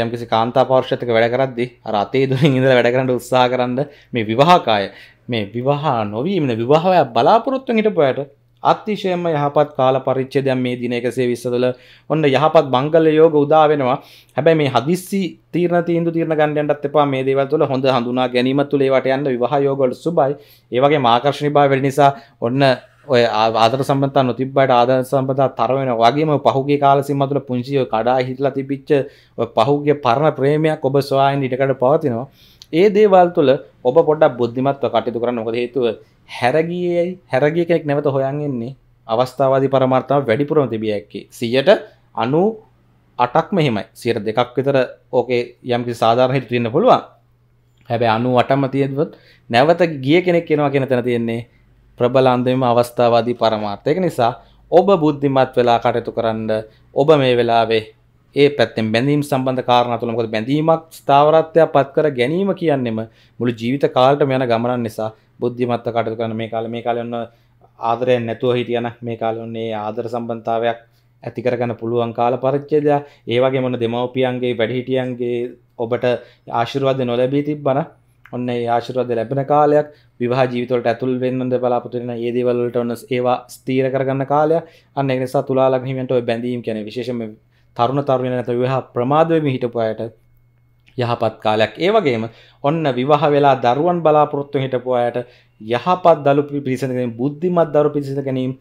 යම්කිසි කාන්තා පෞර්ෂත්ක වැඩ කරද්දි අර අතේ දුරින් ඉඳලා වැඩ කරන්න උත්සාහ කරන්න මේ විවාහකාය මේ විවාහ නොවීමන විවාහයක් බලාපොරොත්තු හිටපුයට අතිශයම යහපත් කාල පරිච්ඡේදයක් මේ දින 120 තුළ ඔන්න යහපත් මංගල යෝග උදා වෙනවා. හැබැයි මේ හදිස්සි තීරණ තීන්දුව තීරණ ගන්න යන්නත් එපා. මේ දේවල් තුළ හොඳ හඳුනා ගැනීම තුළ ඒවට යන්න විවාහ යෝග වල සුබයි. ඒ වගේම ආකර්ෂණීයභාවය වෙන නිසා ඔන්න ඔය ආදර සම්බන්ධතා නොතිබ්බට ආදර සම්බන්ධතා තර වෙන වගේම පහුගිය කාල සීමාව තුළ පුංචි ඔය කඩා හිටලා තිබිච්ච ඔය පහුගිය පරණ ප්‍රේමයක් ඔබ සොයාගෙන ඉඩකඩ පවතිනවා. ඒ දේවල් තුළ ඔබ පොඩ්ඩක් බුද්ධිමත්ව කටයුතු කරන්න මොකද හේතුව හැරගියයි හැරගිය කෙනෙක් නැවත හොයන්ගෙන්නේ අවස්ථාවාදී පරමාර්තාව වැඩිපුරම තිබිය ඇක්කේ සියට අනු අටක් මෙහෙමයි සියට දෙකක් විතර ඕකේ යම්කි සාධාරණ හිට තියන්න පුළුවන් හැබැ අනු අටම තියදවත් නැවත ගිය කෙනෙක් කෙනවා කෙන තැන තියෙන්නේ ප්‍රබලන්දම අවස්ථාවාදී පරමාර්ථයක නිසා ඔබ බුද්ධිමත් වෙලා කටයුතු කරන්න ඔබ මේ වෙලාවේ ඒ පැත්තෙන් බැඳීම් සම්බන්ධ කාරණා තුළ මොකද බැඳීමක් ස්ථාවරත්වයක් පත් කර ගැනීම කියන්නේම මුළු ජීවිත කාලෙටම යන ගමනක් නිසා බුද්ධිමත්ව කටයුතු කරන මේ කාලේ මේ කාලේ ඔන්න ආදරයක් නැතුව හිටියන මේ කාලේ ඔන්න ඒ ආදර සම්බන්ධතාවයක් ඇති කරගන්න පුළුවන් කාල පරිච්ඡේදය ඒ වගේම ඔන්න දෙමව්පියන්ගේ වැඩිහිටියන්ගේ ඔබට ආශිර්වාද නොලැබී තිබ්බන ඔන්න ඒ ආශිර්වාද ලැබෙන කාලයක් විවාහ ජීවිතවලට ඇතුල් වෙන්නද බලාපොරොත්තු වෙන ඒ දේවල් වලට ඔන්න ඒවා ස්ථීර කරගන්න කාලයක් අන්න ඒ නිසා තුලා ලග්න හිමියන්ට ওই බැඳීම් කියන්නේ විශේෂයෙන්ම තරුණ තරුණ නැත විවාහ ප්‍රමාදවෙම හිටපු අයට යහපත් කාලයක් ඒ වගේම ඔන්න විවාහ වෙලා දරුවන් බලාපොරොත්තු හිටපු අයට යහපත් දළු පිරිසඳ ගැනීම බුද්ධිමත් දරු පිරිසඳ ගැනීම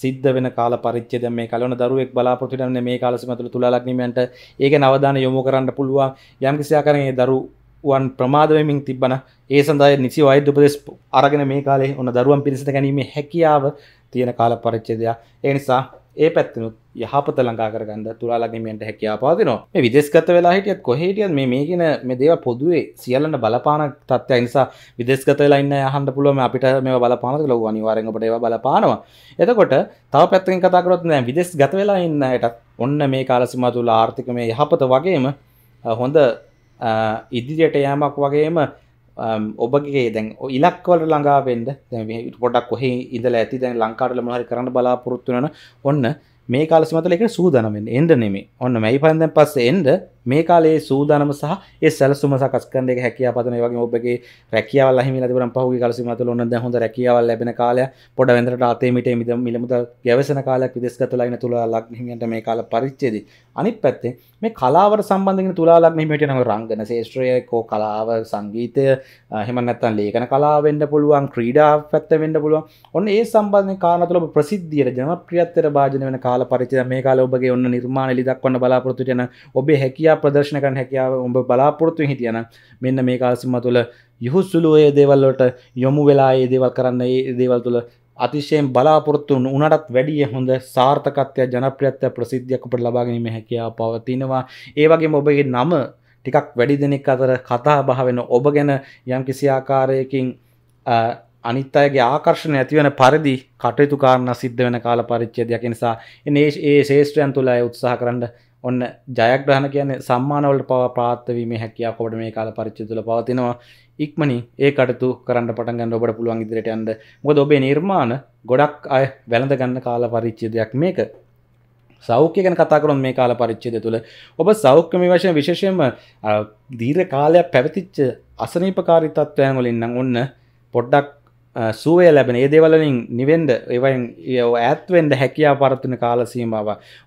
සිද්ධ වෙන කාල පරිච්ඡේදය මේ කලවන දරුවෙක් බලාපොරොත්තු වෙන මේ කාල සීමාව තුළ තුලා ලග්නිමයන්ට ඒක නවදාන යොමු කරන්න පුළුවන් යම් කිසි ආකාරයෙන් ඒ දරුවන් ප්‍රමාද වෙමින් තිබ්බන ඒ සඳහා නිසි වෛද්‍ය උපදෙස් අරගෙන මේ කාලේ ඔන්න දරුවන් පිරිසඳ ගැනීමේ හැකියාව තියෙන කාල පරිච්ඡේදය ඒ නිසා ඒ පැත්තිනුත් යහපත ලංකා කරගන්න තුරාලගමියන්ට හැකියා පාදනවා මේ විදෙස්ගත වෙලා හිටියත් කොහේටියත් මේ මේ කියන මේ දේව පොදුවේ සියල්ලට බලපාන තත්ත්වය නිසා විදෙස්ගත වෙලා ඉන්න අහන්න පුළුවන් අපිට මේවා බලපානද කියලා ඔව් අනිවාර්යෙන් අපිට ඒවා බලපානවා එතකොට තව පැත්තකින් කතා කරොත් දැන් විදෙස්ගත වෙලා ඉන්න අයටත් ඔන්න මේ කාල සීමාව තුළ ආර්ථිකමය යහපත වගේම හොඳ ඉදිරියට යෑමක් වගේම ඔබගේ දැන් ඉලක්වල ළඟාවෙන්ඩ පොඩක් කොහ ඉදල ඇති දැන් ලංකාටල මහරි කරන්න බලාපොරොත්තුවන ඔන්න මේ කාලස්මතලෙක සූදනමෙන් එන්ඩ නෙමේ ඔන්න මැයි පන්දැන් පස්ස එන්ඩ මේ කාලේ සූදානම සහ ඒ සැලසුම සකස් කරන එක හැකියාව පදන ඒ වගේම ඔබගේ රැකියාවල් අහිමිලා තිබුණාම පහුගිය කාල සීමාව තුළ ඔන්න දැන් හොඳ රැකියාවල් ලැබෙන කාලය පොඩ වෙන්දරට අතේ මිටේ මිද මිලමුදල් ගැවසන කාලයක් විදේශගත ලග්න තුලා ලග්න හිමියන්ට මේ කාල පරිච්ඡේදය අනිත් පැත්තේ මේ කලාවට සම්බන්ධගෙන තුලා ලග්න හිමියට නම් රංගන ශාස්ත්‍රය කෝ කලාව සංගීතය එහෙම නැත්නම් ලේඛන කලාව වෙන්න පුළුවන් ක්‍රීඩා පැත්ත වෙන්න පුළුවන් ඔන්න ඒ සම්බන්ධයෙන් කාරණා තුළ ඔබ ප්‍රසිද්ධියට ජනප්‍රියත්වයට භාජනය වෙන කාල පරිච්ඡේදය මේ කාලේ ඔබගේ ඔන්න නිර්මාණ එලි දක්වන්න බලාපොරොත්තු වෙන ඔබේ හැකියාව හැකියා ප්‍රදර්ශන කරන හැකියාව උඹ බලාපොරොත්තුවෙන් හිටියන මෙන්න මේ කාලසිම තුළ යහුස්සුලු ඒ දේවල්ලට යොමු වෙලා ඒ දේවල් කරන්න ඒ දේවල් තුළ අතිශයෙන් බලාපොරොත්තුන් උනටත් වැඩිය හොඳ සාර්ථකත්වය ජනප්‍රියත්ව ප්‍රසිද්ධියක් උපට ලබාගැනීම හැකියා පවතිනවා ඒවගේ ඔබගේ නම ටිකක් වැඩි දෙනෙක් අතර කතා භාවෙන ඔබ ගැන යම් කිසි ආකාරයකින් අනිත් අයගේ ආකර්ශණය ඇතිවන පරිදි කටයුතු කාරණ සිද්ධ වෙන කාල පරිච්ඡේදයක් නිසා ඒ ඒ ශේෂ්ත්‍රයන් තුළ අය උත්සාහ කරන්න ඔන්න ජයග්‍රහණ කියන්නේ සම්මානවලට පවා ප්‍රාත්වීමේ හැකියාව කොට මේ කාල පරිච්ඡේදය තුළ පවතිනවා. ඉක්මනින් ඒ කටයුතු කරන්න පටන් ගන්න ඔබට පුළුවන් ඉදිරියට යන්න. මොකද ඔබේ නිර්මාණ ගොඩක් අය වැළඳ ගන්න කාල පරිච්ඡේදයක් මේක. සෞඛ්‍ය ගැන කතා කරොත් මේ කාල පරිච්ඡේදය තුළ ඔබ සෞඛ්‍යමය වශයෙන් විශේෂයෙන්ම දීර්ඝ කාලයක් පැවතිච්ච අසනීපකාරී තත්ත්වයන් වලින් නම් ඔන්න පොඩ්ඩක් සුවේ ලැබෙන ඒ දෙවලින් නිවෙන්ඩ එවයින් ඇත්වෙන්ඩ හැකියා පරත්වන කාලසීමාව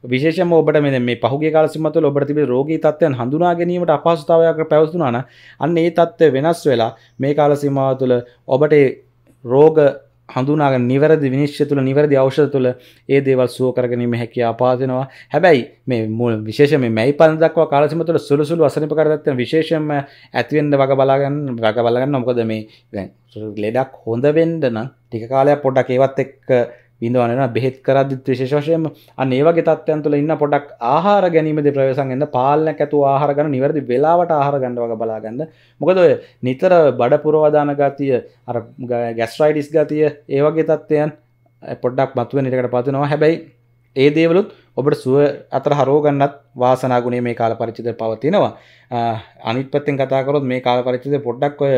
විශේෂම ඔබට මෙ මේ පහුගේ කාලසිමතුල ඔබට තිබේ රෝගී තත්වයන් හඳුනා ගැනීමට අපහසුතාවයක් පැවසුනාන අන්න ඒ තත්ත්ව වෙනස් වෙලා මේ කාලසිමාව තුළ ඔබට රෝග හඳුනාග නිවැරදි විනිශ්්‍ය තුළ නිවැරදි අවශ්‍ය තුළ ඒ දේවල් සුව කරගනීම හැකි අපාදනවා හැබැයි මේ මුල් විශේෂ මයි පන්දක්ව කාලසිම තුළ සුළුසුළු අසනිප කරත්ව විශේෂම ඇතිවෙන්ඩ වග බලාගන්න රග බලගන්න නොකද මේ ලෙඩක් හොඳ වෙන්ඩන ටික කාලයක් පොඩක් ඒවත් එක්ක බිඳවානන බෙත් කරදිත් විශේෂයම අනේවගේ තත්වයන් තුළ ඉන්න පොඩක් ආහාර ගැනීමද ප්‍රවසන්ගෙන්ද පාලන ඇතු ආහරගන්න නිවැරදි වෙලාවට ආහරගන්න වගේ බලාගන්න මොකද ඔය නිතර බඩ පුරවදාන ගතිය අර ගැස්ට්‍රයිඩිස් ගතිය ඒවගේ තත්ත්වයන් පොඩ්ඩක් මත්ව නිරකට පතිනවා හැබැයි ඒ දේවලුත් ඔබට සුව අතර හරෝගන්නත් වාසනාගුණේ මේ කාල පරිචිද පවතිනවා අනිත්පත්තෙන් කතාකරොත් මේ කාල පරිචිද පොඩ්ඩක් ඔය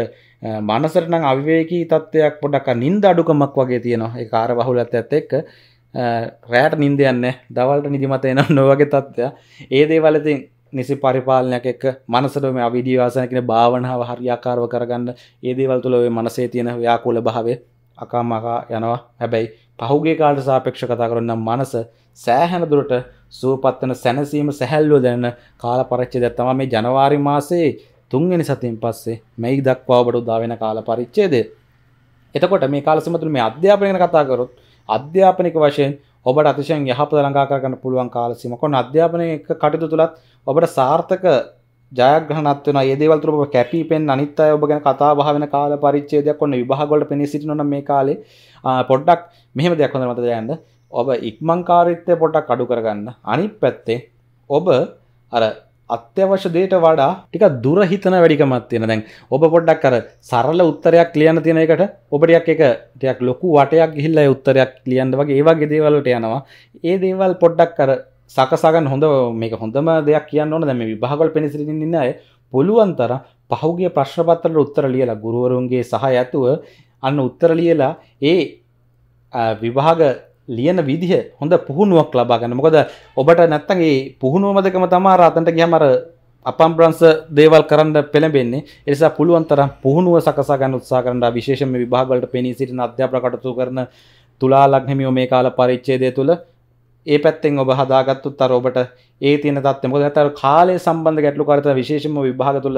මනසට නම් අවිවේකී තත්ත්වයක් පොඩ්ඩක් නින්ද අඩුකමක් වගේ තියෙනවා ඒ කාර බහුලත් ඇත්ත එක්ක රෑට නින්ද යන්න දවල්ට නිදිමත එන නොවගේ තත්ත්වය ඒ දේවලතින් නිසි පරිපාලනයක් එක්ක මනසට මේ අවිධවාසන කියන භාවනාව හරියාකාරව කරගන්න ඒ දේවල් තුළ ඔය මනසේ තියෙන ව්‍යාකූල භාවය අකාමකා යනවා හැබැයි පහුගේ කාට සාපේක්ෂ කතා කරන්නම් මනස සෑහැන දුරට සූපත්වන සැනසීම සැහැල්ලුව දැන කාල පරච්චේදයක් තම මේ ජනවාරි මාසේ තුන්ගෙන සතින් පස්සේ මෙයි දක්වාවට උදාවෙන කාල පරිච්චේද. එතකොට මේ කාලසමතුළ මේ අධ්‍යාපනයන කතාකරොත් අධ්‍යාපනික වශයෙන් ඔබට අතිශයෙන් යහපත ලඟා කරගන්න පුළුවන් කාලසීම කොන් අධ්‍යාපනය කටයුතු තුළත් ඔබට සාර්ථක ජයග්‍රහණත් වෙනවා. මේ දේවල් තුර ඔබ කැපී පෙනෙන අනිත් අය ඔබ ගැන කතා බහ වෙන කාල පරිච්ඡේදයක් ඔන්න විභාග වලට පෙනී සිටිනවා නම් මේ කාලේ පොඩ්ඩක් මෙහෙම දෙයක් හොඳට මතක තියාගන්න. ඔබ ඉක්මන්කාරීත්වය පොඩ්ඩක් අඩු කරගන්න. අනිත් පැත්තේ ඔබ අර අත්‍යවශ්‍ය දේට වඩා ටික දුර හිතන වැඩිකමක් තියෙන දැන් ඔබ පොඩ්ඩක් අර සරල උත්තරයක් ලියන්න තියෙන එකට ඔබ ටිකක් එක ටිකක් ලොකු වටයක් ගිහිල්ලා ඒ උත්තරයක් ලියන්න වගේ ඒ වගේ දේවල් වලට යනවා. ඒ දේවල් පොඩ්ඩක් අර සකසාගන්න හොඳ මේක හොඳම දෙයක් කියන්න ඕන දැම විභාගල් පිණිසිරින්නයි පුළුවන් තර පහුගේ ප්‍රශ්පත්තල උත්තර ලියලා ගුරුවරුන්ගේ සහ ඇතුව අන්න උත්තර ලියලා ඒ විභාග ලියන විදිහ හොඳ පුහුණුවක් ලබාගන්න මොකද ඔබට නැත්තගේ පුහුණුවමදකම තමා රාතන්ට ගැමර අපම්බ්‍රන්ස දේවල් කරන්න පෙළඹෙන්නේ එනිසා පුළුවන්තර පුහුණුව සකසාගන්න උත්සා කරන්න විශේෂම විභාගලට පෙනී සිටින අධ්‍යාපකටතු කරන තුලා ලක්නමියෝ මේ කාල පරිච්චේදය තුළ ඒ පැත්තෙන් ඔබ හදාගත්තුත් අර ඔබට ඒ තියෙන තත්ත්වය මොකද නැත්නම් කාලය සම්බන්ධ ගැටලුකාරීත්වය විශේෂයෙන්ම විභාග තුල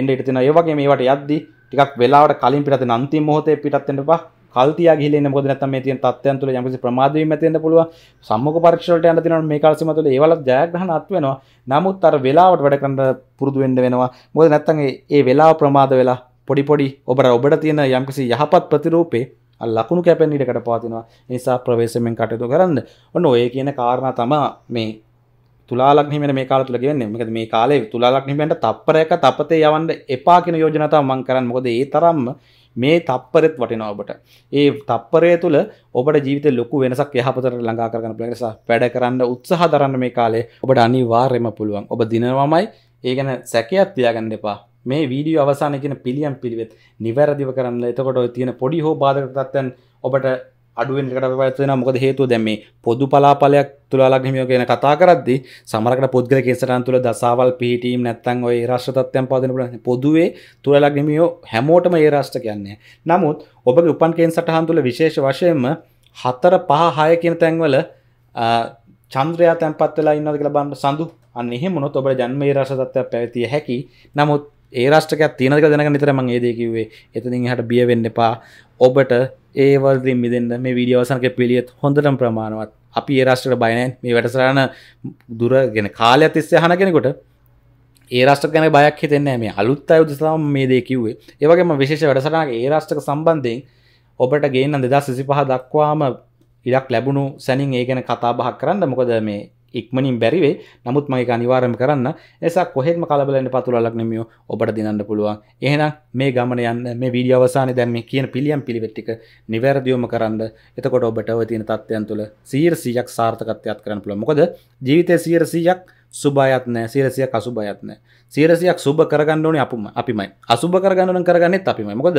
එන්න ඉඩ තියෙනවා ඒ වගේම මේවට යද්දි ටිකක් වෙලාවට කලින් පිටත් වෙන අන්තිම මොහොතේ පිටත් වෙන්න එපා කල් තියා ගිහිල්ලා ඉන්න මොකද නැත්නම් මේ තියෙන තත්ත්වයන් තුල යම්කිසි ප්‍රමාද වීම ඇති වෙන්න පුළුවන් සම්මුඛ පරීක්ෂා වලට යන්න තියෙනවා මේ කාල සීමාව තුළ ඒවලත් ජයග්‍රහණ අත් වෙනවා නමුත් අර වෙලාවට වැඩ කරන්න පුරුදු වෙන්න වෙනවා මොකද නැත්නම් ඒ වෙලාව ප්‍රමාද වෙලා පොඩි පොඩි ඔබට ඔබට තියෙන යම්කිසි යහපත් ප්‍රතිරූපේ ලකුණු කැපෙන් ඉඩකට පවතිනවා නිසා ප්‍රවේශමෙන් කටයුතු කරන්න ඔන්න ඔය කියන කාරණා තම මේ තුලාලක්නිමට මේ කාලතුල ගෙවන්නේ මොකද මේ කාලේ තුලාලක්නිමට තප්පරයක තපතේ යවන්න එපා කියන යෝජනා තමයි මම කරන්නේ මොකද ඒ තරම්ම මේ තප්පරෙත් වටිනවා ඔබට. ඒ තප්පරය තුළ ඔබට ජීවිතේ ලොකු වෙනසක් යහපතට ළඟා කරගන්න පුළුවන් නිසා වැඩ කරන්න උත්සාහ දරන්න මේ කාලේ ඔබට අනිවාර්යයෙන්ම පුළුවන්. ඔබ දිනවමයි ඒ ගැන සැකයක් තියාගන්න එපා. මේ වීඩිය අවසානකෙන පිළියම් පිළිවෙත් නිවැරදිව කරන්න එතකොට තියෙන පොඩි හෝ බාධකතත්වයන් ඔබට අඩුවෙන්කට පත්වෙන මොකද හේතුව දැම් මේ පොදු පලාපලයක් තුළලාගහිමියෝ කියන කතා කරද්දි සමරකට පුද්ගල කෙසටන් තුළ දසාවල් පිටීම් නැත්තන් ඔය රශ්‍රතත්වයන් පාදනට පොදුවේ තුළලගහිමියෝ හැමෝටම ඒ රාෂ්ට කියන්නේ නමුත් ඔබ උපන් කෙන් සටහන් තුළ විශේෂ වශයෙන්ම හතර පහ හය කියන තැන්වල චන්ද්‍රයා තැන්පත් වෙලා ඉන්නද කියලා බලන්න සඳු අන්න එහෙම නොත් ඔබට ජන්මයේ රසතත්වයක් පැවතිය හැකි නමුත් ඒ රාෂ්ටකයක් තියෙනක දැනක නිතරම ඒදකිවේ එතනින් හට බියවෙන්න එපා ඔබට ඒවල්දී මිදන්න මේ විඩියවසන්ක පිළියත් හොඳටම් ප්‍රමාණවත් අපි ඒ රාෂ්ට බයනන් මේ වැටසරන දුර ගෙන කාලය තිස්සේ හන කෙනෙකොට ඒ රාෂ්ට ගැන බයක් හිතෙන්නේ මේ අලුත් අයුතු සම් මේ දේ කිව්වේ ඒවගේම විශේෂ වැඩසරන ඒ රාෂ්ටක සම්බන්ධයෙන් ඔබට ගේන්න දෙදා සිසි පහ දක්වාම ඉඩක් ලැබුණු සැනින් ඒ ගැන කතා බහක් කරන්න මොකද මේ ඉක්මනින් බැරිවේ නමුත් මගේ අනිවාරම කරන්න එසා කොහෙත්ම කලබලන්න පතුලක් නෙමියෝ ඔබට දිනන්න පුළුවන් එහෙනම් මේ ගමන යන්න මේ වීඩිය අවසාන දැම කියන පිළියම් පිළිවෙට්ටික නිවැරදිියෝම කරන්න එතකොට ඔබට තින තත්වයන් තුළ සීර් සියක් සාර්ථකත්යත් කරන්න පුළ මොකද ජීවිතය සීර සියක් සුභයත්න සීරසියක් අසුභයත්න සීරසියක් සුභ කරගන්නඕන අපම අපිමයි අසුභ කරගන්නන කරගන්නෙත් අපිමයි මොකද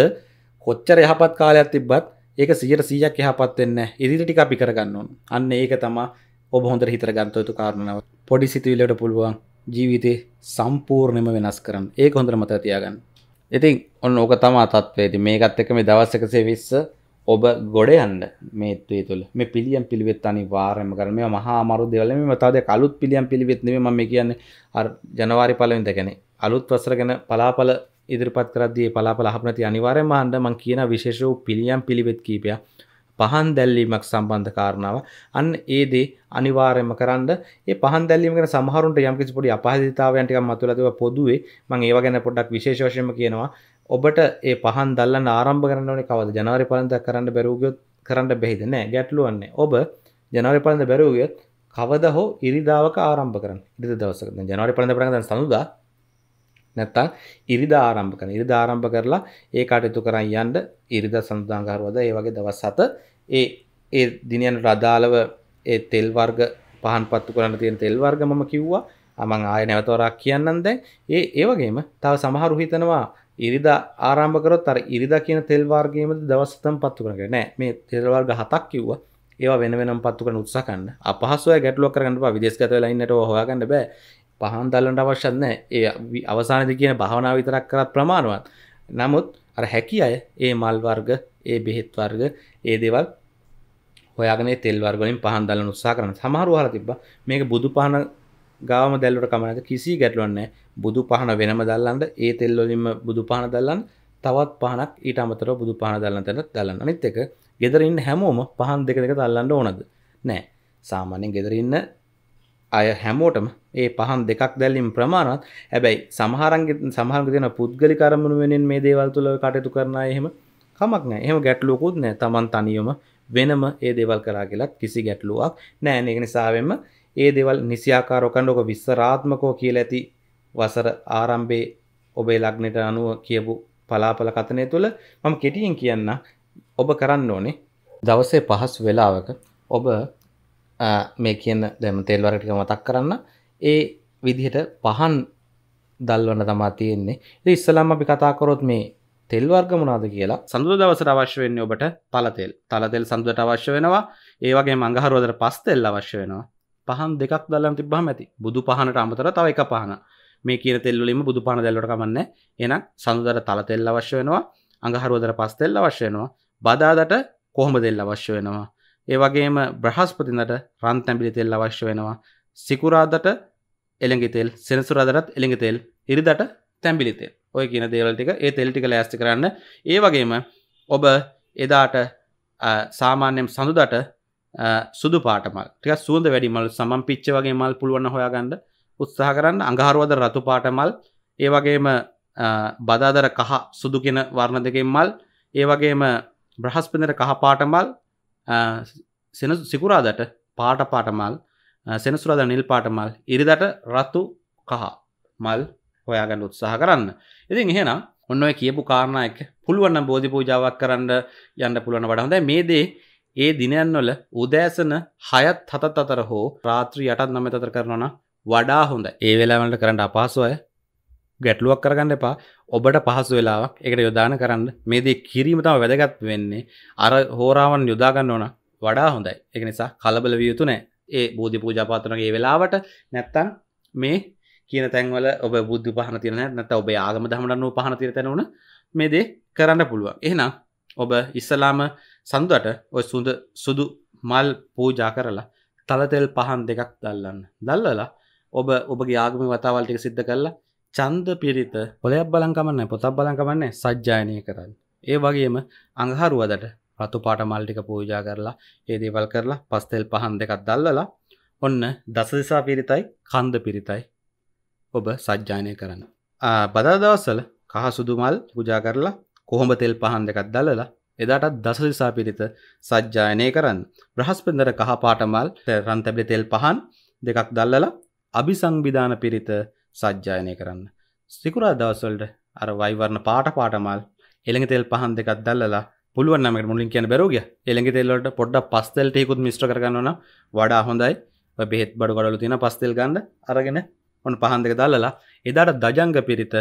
කොච්චර යහපත් කාලයක් තිබ්බත් ඒක සීර සීයක් යහපත්වෙන්න ඉදිරිටික අපි කරගන්නවන් අන්න ඒක තමා ඔබ හොඳ හිතර ගන්තයතු කාරණාව පොඩි සිතුවිලට පුළුවන් ජීවිතේ සම්පූර්ණයම වෙනස් කරන්න ඒ හොඳර මත තියාගන්න ඉතින් ඔන්න ඕක තමා තත්වේද මේකත් එක මේ දවස්සකසේ විස්ස ඔබ ගොඩ යන්න මේත්වේ තුළ මේ පිළියම් පිළිවෙත් අනි වාරම කරම මහා මරු දෙවලම මතාද කලුත් පිළියම් පිළිවෙත්නේ ම කියන්නේ අ ජනවාරි පලවින්ද ගැන අලුත් වසර ගැන පලාපල ඉදිරිපත් කරදේ පලාපල හපනති අනිවාරය මාන්ඩ මං කියන විශේෂ වූ පිළියම් පිළිවෙත් කීපයක් පහන් දැල්ලීමක් සම්බන්ධ කාරණාව අන්න ඒ දේ අනිවාර්යම කරන්න ඒ පහන් දැල්ලීම ගැන සමහරුන්ට යම්කිසි පොඩි අපහසුතාවයන් ටිකක් මතුවලා තිබා පොදුවේ මම ඒව ගැන පොඩ්ඩක් විශේෂ වශයෙන්ම කියනවා ඔබට ඒ පහන් දැල්ලන්න ආරම්භ කරන්න ඕනේ කවද ජනවාරි පළඳක් කරන්න බැරුව ගියොත් කරන්න බැහැද නෑ ගැටලුවන්නේ ඔබ ජනවාරි පළඳ බැරුව ගියොත් කවද හෝ ඉරිදාවක ආරම්භ කරන්න ඉරිදා දවසක දැන් ජනවාරි පළඳ පටන් ගන්න සඳුදා නැත්තම් ඉරිදා ආරම්භ කරන ඉරිදා ආරම්භ කරලා ඒ කටයුතු කරන් යන්න ඉරිදා සඳුදාංගහරුවාදා ඒ වගේ දවස් හත ඒ ඒ දිනයන්ට අදාළව ඒ තෙල් වර්ග පහන් පත්තු කරන්න තියෙන තෙල් වර්ග මම කිව්වා මං ආය නැවතවරක් කියන්නම් දැන් ඒ ඒ වගේම තව සමහරු හිතනවා ඉරිදා ආරම්භ කරොත් අර ඉරිදා කියන තෙල් වර්ගයේම දවස් හතම පත්තු කරගෙන නෑ මේ තෙල් වර්ග හතක් කිව්වා ඒවා වෙන වෙනම් පත්තු කරන උත්සාහ කරන්න අපහසුව ගැටලුවක් කරගන්න බා විදේශගත වෙලා ඉන්නට හොයාගන්න බෑ පහන් දල්ලට අවශ්‍යත් නෑ ඒ අවසානද කියන භාවනාව විතරක් කරත් ප්‍රමාණවත් නමුත් අර හැකි අය ඒ මල් වර්ග ඒ බෙහෙත් වර්ග ඒ දෙවල් හොයාගෙන තෙල් වර්ගලින් පහන් දල්ලන උත්සා කරන සමහරු හර තිබ්බ මේක බුදු පහන ගාම දැල්ලට කමනද කිසි ගැටලුවන්නේ බුදු පහන වෙනම දල්ලන්ට ඒ තෙල්වලින්ම බුදු පහන දල්ලන්න තවත් පහනක් ඊට අමතර බුදු පහන දල්ලන තැන දල්ලන්න අනිත් එක ගෙදරන්න හැමෝම පහන් දෙක දෙක දල්ලන්න ඕනද නෑ සාමාන්‍යෙන් ගෙදරන්න අය හැමෝටම ඒ පහන් දෙකක් දැල්ලින් ප්‍රමාණත් හැබැයි සමහරන්ගේ සමහරක දෙන පුද්ගලි කරමුණු වෙනෙන් මේ දේවල් තුළ කටයුතු කරන එහෙම කමක් නෑ එහෙම ගැටලුවකුත් නෑ තමන් තනියම වෙනම ඒ දේවල් කරා කියලත් කිසි ගැටලුවක් නෑ ඒක නිසාවෙන්ම ඒ දේවල් නිසියාකාරෝකණ්ඩෝක විස්සරාත්මකෝ කියල ඇති වසර ආරම්භේ ඔබේ ලග්නට අනුව කියපු පලාපල කතනය තුළ මම කෙටියෙන් කියන්න ඔබ කරන්න ඕනේ දවසේ පහස් වෙලාවක ඔබ මේ කියන දැම තෙල්වරටික මතක් කරන්න ඒ විදිහට පහන් දල්වන්න තමා තියෙන්නේ ඉස්සලම් අපි කතාකොරොත් මේ තෙල් වර්ග මොනාද කියලා සඳුදා දවසට අවශ්‍ය වෙන්නේ ඔබට තලතෙල්. තලතෙල් සඳුදට අවශ්‍ය වෙනවා. ඒ වගේම අඟහරුවාදට පස් තෙල් අවශ්‍ය වෙනවා. පහන් දෙකක් දැල්ලම තිබ්බහම ඇති. බුදු පහනට අමතරව තව එක පහන. මේ කියන තෙල් වලින්ම බුදු පහන දැල්ලවට කමන්නේ. එහෙනම් සඳුදට තලතෙල් අවශ්‍ය වෙනවා. අඟහරුවාදට පස් තෙල් අවශ්‍ය වෙනවා. බදාදට කොහොම තෙල් අවශ්‍ය වෙනවා. ඒ වගේම බ්‍රහස්පතින්දට රන් තැඹිලි තෙල් අවශ්‍ය වෙනවා. සිකුරාදට එළඟිතෙල් සෙනසුරදරත් එළඟිතෙල් ඉරිදට තැම්බිලිතෙල් ඔය කියන දේවල්ටික ඒ තෙල්ටික ලෑස්ති කරන්න ඒ වගේම ඔබ එදාට සාමාන්‍යයෙන් සඳුදට සුදු පාටමල් ටික සුවඳ වැඩිමල් සමම් පිච්ච වගේ මල් පුළුවන් හොයාගන්න උත්සාහ කරන්න අඟහරුවද රතු පාටමල් ඒ වගේම බදාදර කහ සුදු කෙන වර්ණ දෙකෙන් මල් ඒ වගේම බ්‍රහස්පිඳර කහ පාටමල් සෙන සිකුරාදට පාට පාටමල් සෙනසුරද නිල් පාට මල් ඉරිදට රත්තු කහ මල් හොයාගන්න උත්සාහ කරන්න ඉතින් එහෙනම් ඔන්න ඔය කියපු කාරණා එක පුළුවන් බෝධි පූජාවක් කරන්න යන්න පුළුවන් වඩා හොඳයි මේ දේ ඒ දිනයන්වල උදෑසන හයත් හතත් අතර හෝ රාත්‍රී යටත් නම අතර කරනවන වඩා හොඳ ඒ වෙලාවලට කරන්න අපහසුය ගැටලුවක් කරගන්න එපා ඔබට පහසු වෙලාවක් එකට යොදාන කරන්න මේ දේ කිරීම තම වැදගත් වෙන්නේ අර හෝරාවන් යොදාගන්න ඕන වඩා හොඳයි එක නිසා කලබල විය යුතු නෑ ඒ බෝධි පූජාපාතනගේ වෙලාවට නැත්තන් මේ කියන තැන්වල ඔබ බුද්ධ පහන තිරන නැත ඔබේ ආගම දහමටන්නුව පහන තිර තැනවන මේදේ කරන්න පුළුවන් එහෙනම් ඔබ ඉස්සලාම සඳුවට ඔය සුඳ සුදු මල් පූජා කරලා තලතෙල් පහන් දෙකක් දල්ලන්න දල්ලලා ඔබ ඔබගේ ආගමි වතාවල්ටික සිද්ධ කරලා චන්ද පිරිත පොලයක් බලංකමන්න පොතක් බලංකමන්නේ සජ්ජායනය කරන්න ඒ වගේම අඟහරුවදට රතු පාට මල්ටික පූජා කරලා ඒදේවල් කරලා පස්තෙල් පහන් දෙකක් දල්ලලා ඔන්න දසදිසා පිරිතයි කන්ද පිරිතයි ඔබ සජ්ජානය කරන්න. බදාදවස්සල කහ සුදුමල් පුජා කරලා කොහොම තෙල් පහන් දෙකක් දල්ලලා එදාටත් දසදිසා පිරිත සජ්ජායනය කරන්න. බ්‍රහස්පෙන්දර කහ පාටමල් රන්තැබලි තෙල් පහන් දෙකක් දල්ලලා අභි සංවිධාන පිරිත සජ්ජායනය කරන්න. සිකුරා දවස්වලට අර වයිවරණ පාට පාටමල් එළඟ තෙල් පහන් දෙකක් දල්ලලා පුළුවන්ම මුලින් කියන බැරුග එළඟ තෙල්ලට පොඩ්ඩ පස්තෙල් ටයකුත් මිස්ට කරගන්නන වඩා හොඳයි බෙහෙත් බඩු ගඩලු තියෙන පස්තෙල් ගන්ඩ අරගෙන ඔන්න පහන්දක දල්ලලා එදාට දජංග පිරිත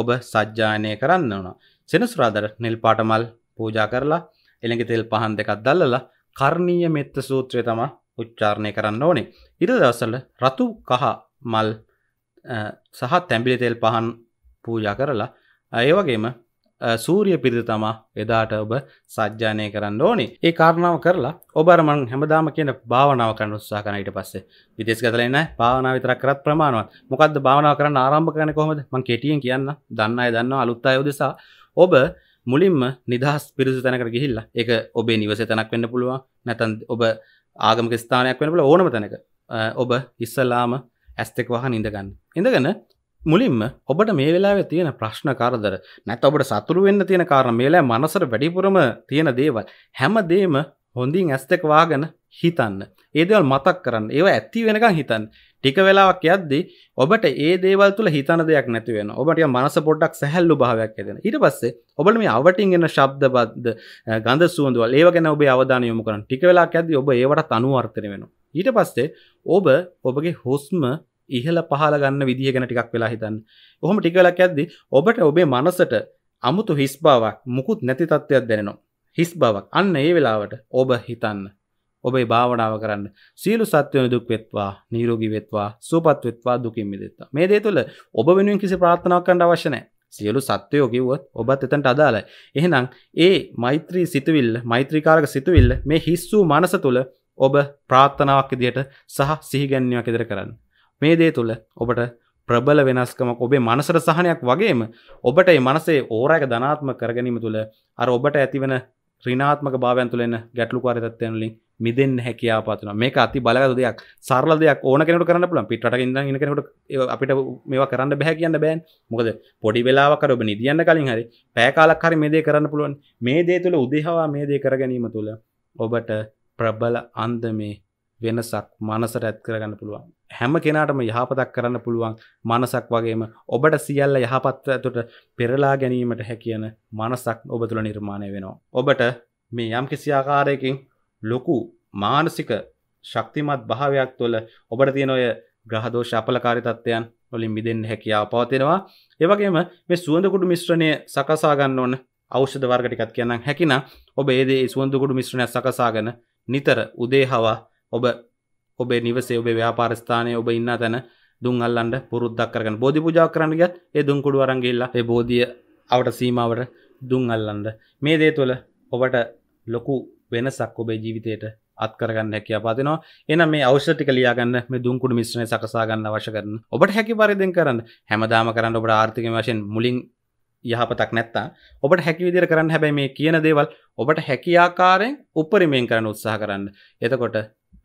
ඔබ සජ්ජානය කරන්න වන සෙනස්රාදර නිල් පාටමල් පූජා කරලා එළඟ තෙල් පහන් දෙකක් දල්ලලා කර්ණීය මෙත්ත සූත්‍රය තම උච්චාරණය කරන්න ඕනේ ඉර දවසල රතු කහ මල් සහ තැම්බිලි තෙල් පහන් පූජා කරලා ඒවගේම සූරිය පිරිදි තමා එදාට ඔබ සජ්ජානය කරන්න ඕනේ ඒ කාරණාව කරලා ඔබරමන් හැමදාම කියන භාවනාව කරන්න උත්සා කරන ඊට පස්සේ විදේශ ගතලා ඉන්න භාවනාව විතරක් කරත් ප්‍රමාණවත් මොකද්ද භාවනාව කරන්න ආරම්භ කරන්නේ කොහොමද මම කෙටියෙන් කියන්න දන්න අය දන්නවා අලුත් අය උදෙසා ඔබ මුලින්ම නිදහස් පිරිසු තැනකට ගිහිල්ලා ඒක ඔබේ නිවසේ තැනක් වෙන්න පුළුවන් නැත්නම් ඔබ ආගමික ස්ථානයක් වෙන්න පුළුවන් ඕනම තැනක ඔබ ඉස්සලාම ඇස් දෙක වහන් ඉඳගන්න. ඉඳගෙන මුලින්ම ඔබට මේ වෙලාවෙ තියෙන ප්‍රශ්න කරදර නැත් ඔබට සතුරු වෙන්න තියෙන කාරණ මේලා මනසට වැඩිපුරම තියෙන දේවල් හැමදේම හොඳින් ඇස් දෙක වාගෙන හිතන්න. ඒ දේවල් මතක් කරන්න. ඒවා ඇති වෙනකන් හිතන්න. ටික වෙලාවක් යද්දී ඔබට ඒ දේවල් තුළ හිතන දෙයක් නැති වෙනවා. ඔබට මනස පොඩ්ඩක් සැහැල්ලු භාවයක් ඇති වෙනවා. ඊට පස්සේ ඔබට මේ අවටින් එන ශබ්ද බද්ද ගඳ සුවඳවල් ඒව ගැන ඔබේ අවධානය යොමු කරන්න. ටික වෙලාවක් යද්දී ඔබ ඒවටත් අනුවර්තනය වෙනවා. ඊට පස්සේ ඔබ ඔබගේ හුස්ම ඉහල පහල ගන්න විදිහ ගැන ටිකක් වෙලා හිතන්න ඔහොම ටිකලක් ඇද්දි ඔබට ඔබේ මනසට අමුතු හිස් බාවක් මුකුත් නැති තත්ත්වයක් දැනෙනවා හිස් බවක් අන්න ඒ වෙලාවට ඔබ හිතන්න ඔබේ භාවනාව කරන්න සීලු සත්‍යවන දුක් වෙත්වා නීරෝගී වෙත්වා සුවපත් වෙත්වා දුකින් මිදෙත්වා මේ දේ තුළ ඔබ වෙනුවෙන් කිසි ප්‍රාර්ථනාවක් කරන්න අවශ්‍ය නැහැ සියලු සත්වයෝ කිව්වොත් ඔබත් එතනට අදාළයි. එහෙනම් ඒ මෛත්‍රී සිතුවිල්ල, මෛත්‍රීකාරක සිතුවිල්ල මේ හිස් වූ මනස තුළ ඔබ ප්‍රාර්ථනාවක් විදියට සහ සිහිගැන්වීමක් ඉදිරිය කරන්න. මේ දේ තුළ ඔබට ප්‍රබල වෙනස්කමක් ඔබේ මනසර සහනයක් වගේම ඔබට මනසේ ඕරයක ධනාත්ම කරගැනීම තුළ අර ඔබට ඇතිවන රිනාත්මක භාවයන් තුළෙන ගැටලුකාර තත්වයන්ලින් මිදෙන් හැකියාපත්න මේ අති බලග දෙයක් සරල දෙයක් ඕන කෙනට කරන්න පුලන් පිට ඉද කෙනට අපිට මේවා කරන්න බැහැ කියන්න බෑන් මොකද පොඩි වෙලාවකර ඔබ නිදියන්න කලින් හරි පෑකාලක් හරි මේ දේ කරන්න පුළුවන් මේ දේ තුළ උදෙහවා මේ දේ කරගැනීම තුළ ඔබට ප්‍රබල අන්දමේ වෙනසක් මනසට ඇත් කරගන්න පුළුවන් හැම කෙනාටම යහපතක් කරන්න පුළුවන් මනසක් වගේම ඔබට සියල්ල යහපත්ව ඇතුට පෙරලා ගැනීමට හැකියන මනසක් ඔබ තුළ නිර්මාණය වෙනවා. ඔබට මේ යම් කිසිආකාරයකින් ලොකු මානසික ශක්තිමත් භාවයක් තුළ ඔබට තියෙන ඔය ග්‍රහදෝෂ අපලකාරිතත්වයන් වලින් මිදෙන්න හැකියාව පවතිනවා. ඒ වගේම මේ සුවඳකුඩු මිශ්‍රණය සකසා ගන්න ඕන ඖෂධ වර්ග ටිකක් කියන්නම්. හැකිනම් ඔබ ඒ දේ සුවඳකුඩු මිශ්‍රණයක් සකසාගෙන නිතර උදේ හවා ඔබ ඔබේ නිවසේ ඔබේ ව්‍යාපාරස්ථානය ඔබ ඉන්න තැන දුන් අල්ලන්ට පුරුද්දක් කරගන්න බෝධි පූජා කරන්න ගියත් ඒ දුන් කුඩු අරන් ගිහිල්ලා ඒ බෝධිය අවට සීමාවට දුන් අල්ලන්න මේ දේ තුළ ඔබට ලොකු වෙනසක් ඔබේ ජීවිතයට අත්කරගන්න හැකිය පාතිනවා එන මේ අවෂටික ලියගන්න මේ දුන්කුඩු මිශ්‍රණය සකසාගන්න වශ කරන ඔබට හැකි පරිදෙන් කරන්න හැමදාම කරන්න ඔබට ආර්ථික වශයෙන් මුලින් යහපතක් නැත්තා ඔබට හැකි විදිර කරන්න හැබැයි මේ කියන දේවල් ඔබට හැකියාකාරයෙන් උපරිමයෙන් කරන්න උත්සාහ කරන්න එතකොට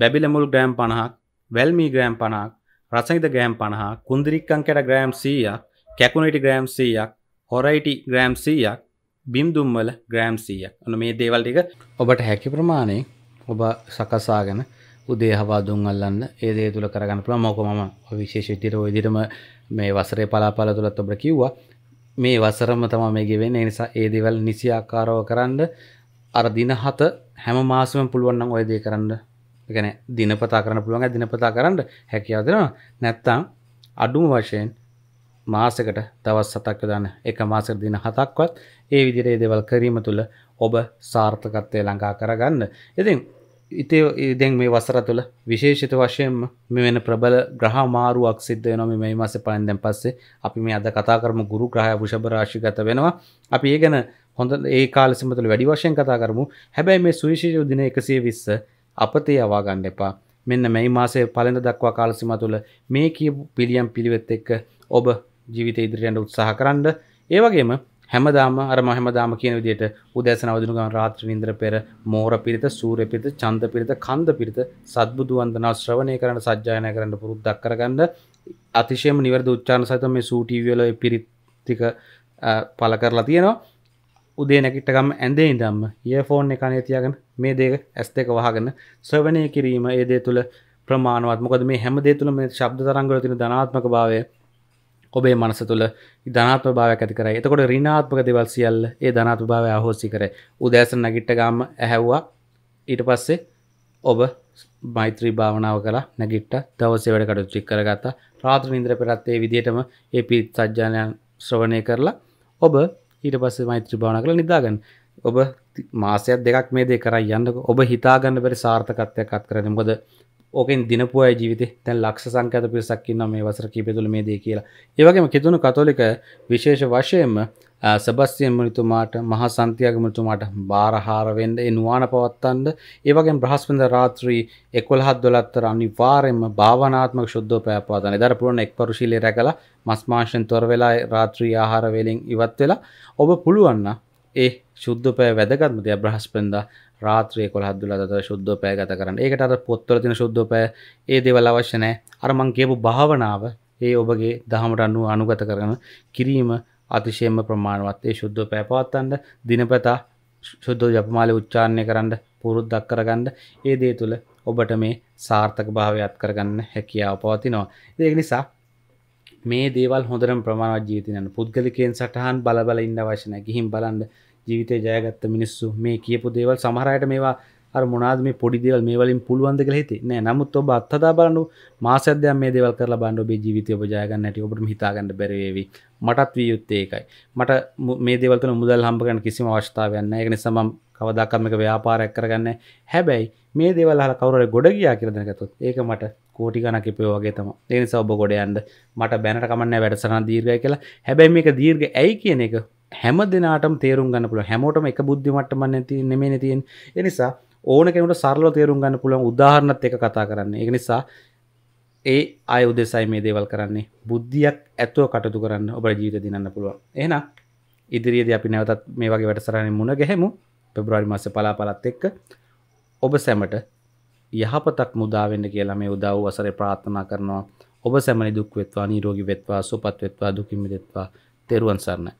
බැබිලමුල් ග්‍රෑම් පණහක් වැල්මී ග්‍රෑම් පණක් රසහිත ග්‍රෑම් පණහා කුන්දිරික්කං කැට ග්‍රෑම් සීයක් කැකුණට ග්‍රෑම් සීයක් හොරයිටි ග්‍රෑම් සීයක් බිම්දුම්වල ග්‍රෑම් සීයක් ඔන මේ දේවල් ටික ඔබට හැකි ප්‍රමාණය ඔබ සකසාගෙන උදේ හවා දුන්ගල්ලන්න ඒදේ තුළ කරගන්න පුළ මොක ම විශේෂ විදිර ඉදිරම මේ වසරේ පලාපල තුළත් ඔබට කිව්වා මේ වසරම තම මේගේ වෙන නිසා ඒ දෙවල් නිසි ආකාරව කරන්න අර දින හත හැම මාසම පුළුවන්නම් ඔයදේ කරන්න ගැන දිනපතා කරන්න පුළුවන් දිනපතා කරන්න හැකියාව දෙනවා නැත්තම් අඩුම වශයෙන් මාසකට දවස් සතක් යොදන්න එක මාසකට දින හතක්වත් ඒ විදිහට ඒ දේවල් කිරීම තුළ ඔබ සාර්ථකත්වය ළඟා කරගන්න. ඉතින් ඉතේ දැන් මේ වසර තුළ විශේෂිත වශයෙන්ම මේ වෙන ප්‍රබල ග්‍රහ මාරුවක් සිද්ධ වෙනවා මේ මාස පලෙන් දැන් පස්සේ අපි මේ අද කතා කරමු ගුරු ග්‍රහය වෘෂභ රාශිගත වෙනවා අපි ඒ ගැන හොඳ ඒ කාලෙ සම්බන්ධව වැඩි වශයෙන් කතා කරමු හැබැයි මේ සුවිශේෂී දින 120 අපතේ යවා ගන්න එපා. මෙන්න මේ මාසේ පළඳ දක්වා කාලසිම තුළ මේ කියපු පිළියම් පිළිවෙත් එක්ක ඔබ ජීවිත ඉදිරියට උත්සාහ කරන්න. ඒ වගේම හැමදාම අර මහමදාම කියන විදිහට උදෑසන අවදිනු ගමන් රාත්‍රී නින්දර පෙර මෝර පිරිත සූර්ය පිරිත චන්ද පිරිත කන්ද පිරිත සද්බුදු වන්දනා ශ්‍රවණය කරන්න සජ්ජායනා කරන්න පුරුද්දක් කරගන්න අතිශයම නිවැරදි උච්චාරණ සහිත මේ සූ ටීවී වල පිරිත් ටික පළ කරලා තියෙනවා උදේ නැකිටකම් ඇඳේ ඉදම්ම ඒ ෆෝන් එකනේ තියගෙන මේ දේක ඇස් දෙක වහගෙන ශ්‍රවණය කිරීම ඒදේ තුළ ප්‍රමාණවත් මොකද මේ හැමදේ තුළ මේ ශබ්ද තරංගල තින ධනාත්මක භාවය ඔබේ මනස තුළ ධනාත්ම භාවයක් ඇති කරයි එතකොට රිනාත්මක දෙවල් සියල්ල ඒ ධනාත්ම භාවය අහෝසි කර උදෑසන නැගිට්ට ගාම ඇහැව්වා ඊට පස්සේ ඔබ මෛත්‍රී භාවනාව කලා නැගිට්ට දවසේ වැඩ කටු චික් කරගත්තා රාත්‍ර නින්ද්‍ර පෙරත් ඒ විදිහටම ඒ පිත් සජ්ජානයන් ශ්‍රවණය කරලා ඔබ ඊට පස්ස මෛත්‍ර භාවන කළ නිදාගන්න ඔබ මාසයක් දෙකක් මේ දෙ කර යන්න ඔබ හිතාගන්න බැරි සාර්ථකත්වයක් අත් කරන මොද ඕකෙන් දිනපුය ජීවිත තැන් ලක්ෂ සංකත පිරිසක්කින්න මේ වසර කීපෙතුළ මේ දේ කියලා ඒවගේම කිතුුණු කතෝලික විශේෂ වශයෙන්ම සැබස්තියන් මනිතුමාට මහා සන්තියාගමතුමාට බාරහාරවෙන්ද ඒ නුවාන පවත්තන්ද ඒවගේ බ්‍රහස්පඳ රාත්‍රී එකොල්හත් දොලත්තර අනිවාරෙන්ම භාවනාත්මක ශුද්ධ පැපවාතන දර පුරුණ එක් පරුශීලි රැකල මස්මාශයෙන් තොර වෙලා රාත්‍රී ආහාරවෙලින් ඉවත් වෙලා ඔබ පුළුවන්න ඒ ශුද්ධපය වැදගත්මතිය බ්‍රහස්පෙන්ද රාත්‍රය කොළහත් දුලත ශුද්ධපය ගත කරන්න ඒකට අර පොත්තල තින ශුද්ධපය ඒ දෙවල් අවශ්‍යනෑ අරමං කියපු භාවනාව ඒ ඔබගේ දහමට අනුව අනුගත කරන කිරීම අතිශයෙන්ම ප්‍රමාණවත් ඒ ශුද්ධෝ පැපවත්තන්න දිනපතා ශුද්ධෝ ජපමාලය උච්චාරණය කරන්න පුරුද්දක් කරගන්න ඒ දේ තුළ ඔබට මේ සාර්ථක භාවයත් කරගන්න හැකියාව පවතිනවා. ඒක නිසා මේ දේවල් හොඳරම් ප්‍රමාණවත් ජීවිතයන පුද්ගලිකයෙන් සටහන් බලබල ඉන්න අවශ්‍ය නැහැ. ගිහින් බලන්න ජීවිතේ ජයගත්ත මිනිස්සු මේ කියපු දේවල් සමහර අයට මේවා මොනාද මේ පොඩි දෙවල් මේ වලින් පුළුවන්ද කියලා හිතේ නෑ නමුත් ඔබ අත්හදා බලන්න මාසයක් දෙයක් මේ දේවල් කරලා බලන්න ඔබේ ජීවිතය ඔබ ජය ගන්න නැටි ඔබට හිතා ගන්න බැරි වේවි මටත් විය යුත්තේ ඒකයි මට මේ දේවල් තුන මුදල් හම්බ කරන්න කිසිම අවස්ථාවක් නෑ ඒක නිසා මම කවදාකවත් මේක ව්‍යාපාරයක් කරගන්නේ හැබැයි මේ දේවල් අහලා කවුරු හරි ගොඩ ගියා කියලා දැනගත්තොත් ඒක මට කෝටි ගණක් ඉපේ වගේ තමයි. ඒ නිසා ඔබ ගොඩ යන්න මට බැනට කමන්නේ වැඩසටහන දීර්ඝයි කියලා. හැබැයි මේක දීර්ඝ ඇයි කියන එක හැම දිනාටම තේරුම් ගන්න පුළුවන්. හැමෝටම එක බුද්ධිමට්ටමක් නැති නෙමෙයි තියෙන්නේ. ඒ නිසා ඕන කෙනට සරලව තේරුම් ගන්න පුළුවන් උදාහරණත් එක කතා කරන්නේ එක නිසා ඒ අය උදෙසයි මේ දේවල් කරන්නේ බුද්ධියක් ඇතුව කටතු කරන්න ඔබ ජීවිත දිනන්න පුළුවන් එහෙන ඉදිරියේද අපි නැවතත් මේ වගේ වැඩසරණය මුණ ගැහෙමු පෙබ්‍රවාරි මාස පලාපලත් එක්ක ඔබ සැමට යහපතක් මුදාවෙන්න කියලා මේ උදව් වසරේ ප්‍රාර්ථනා කරනවා ඔබ සැමනි දුක් වෙත්වා නීරෝගී වෙත්වා සුවපත් වෙත්වා දුකින් මිදෙත්වා තෙරුවන් සරණයි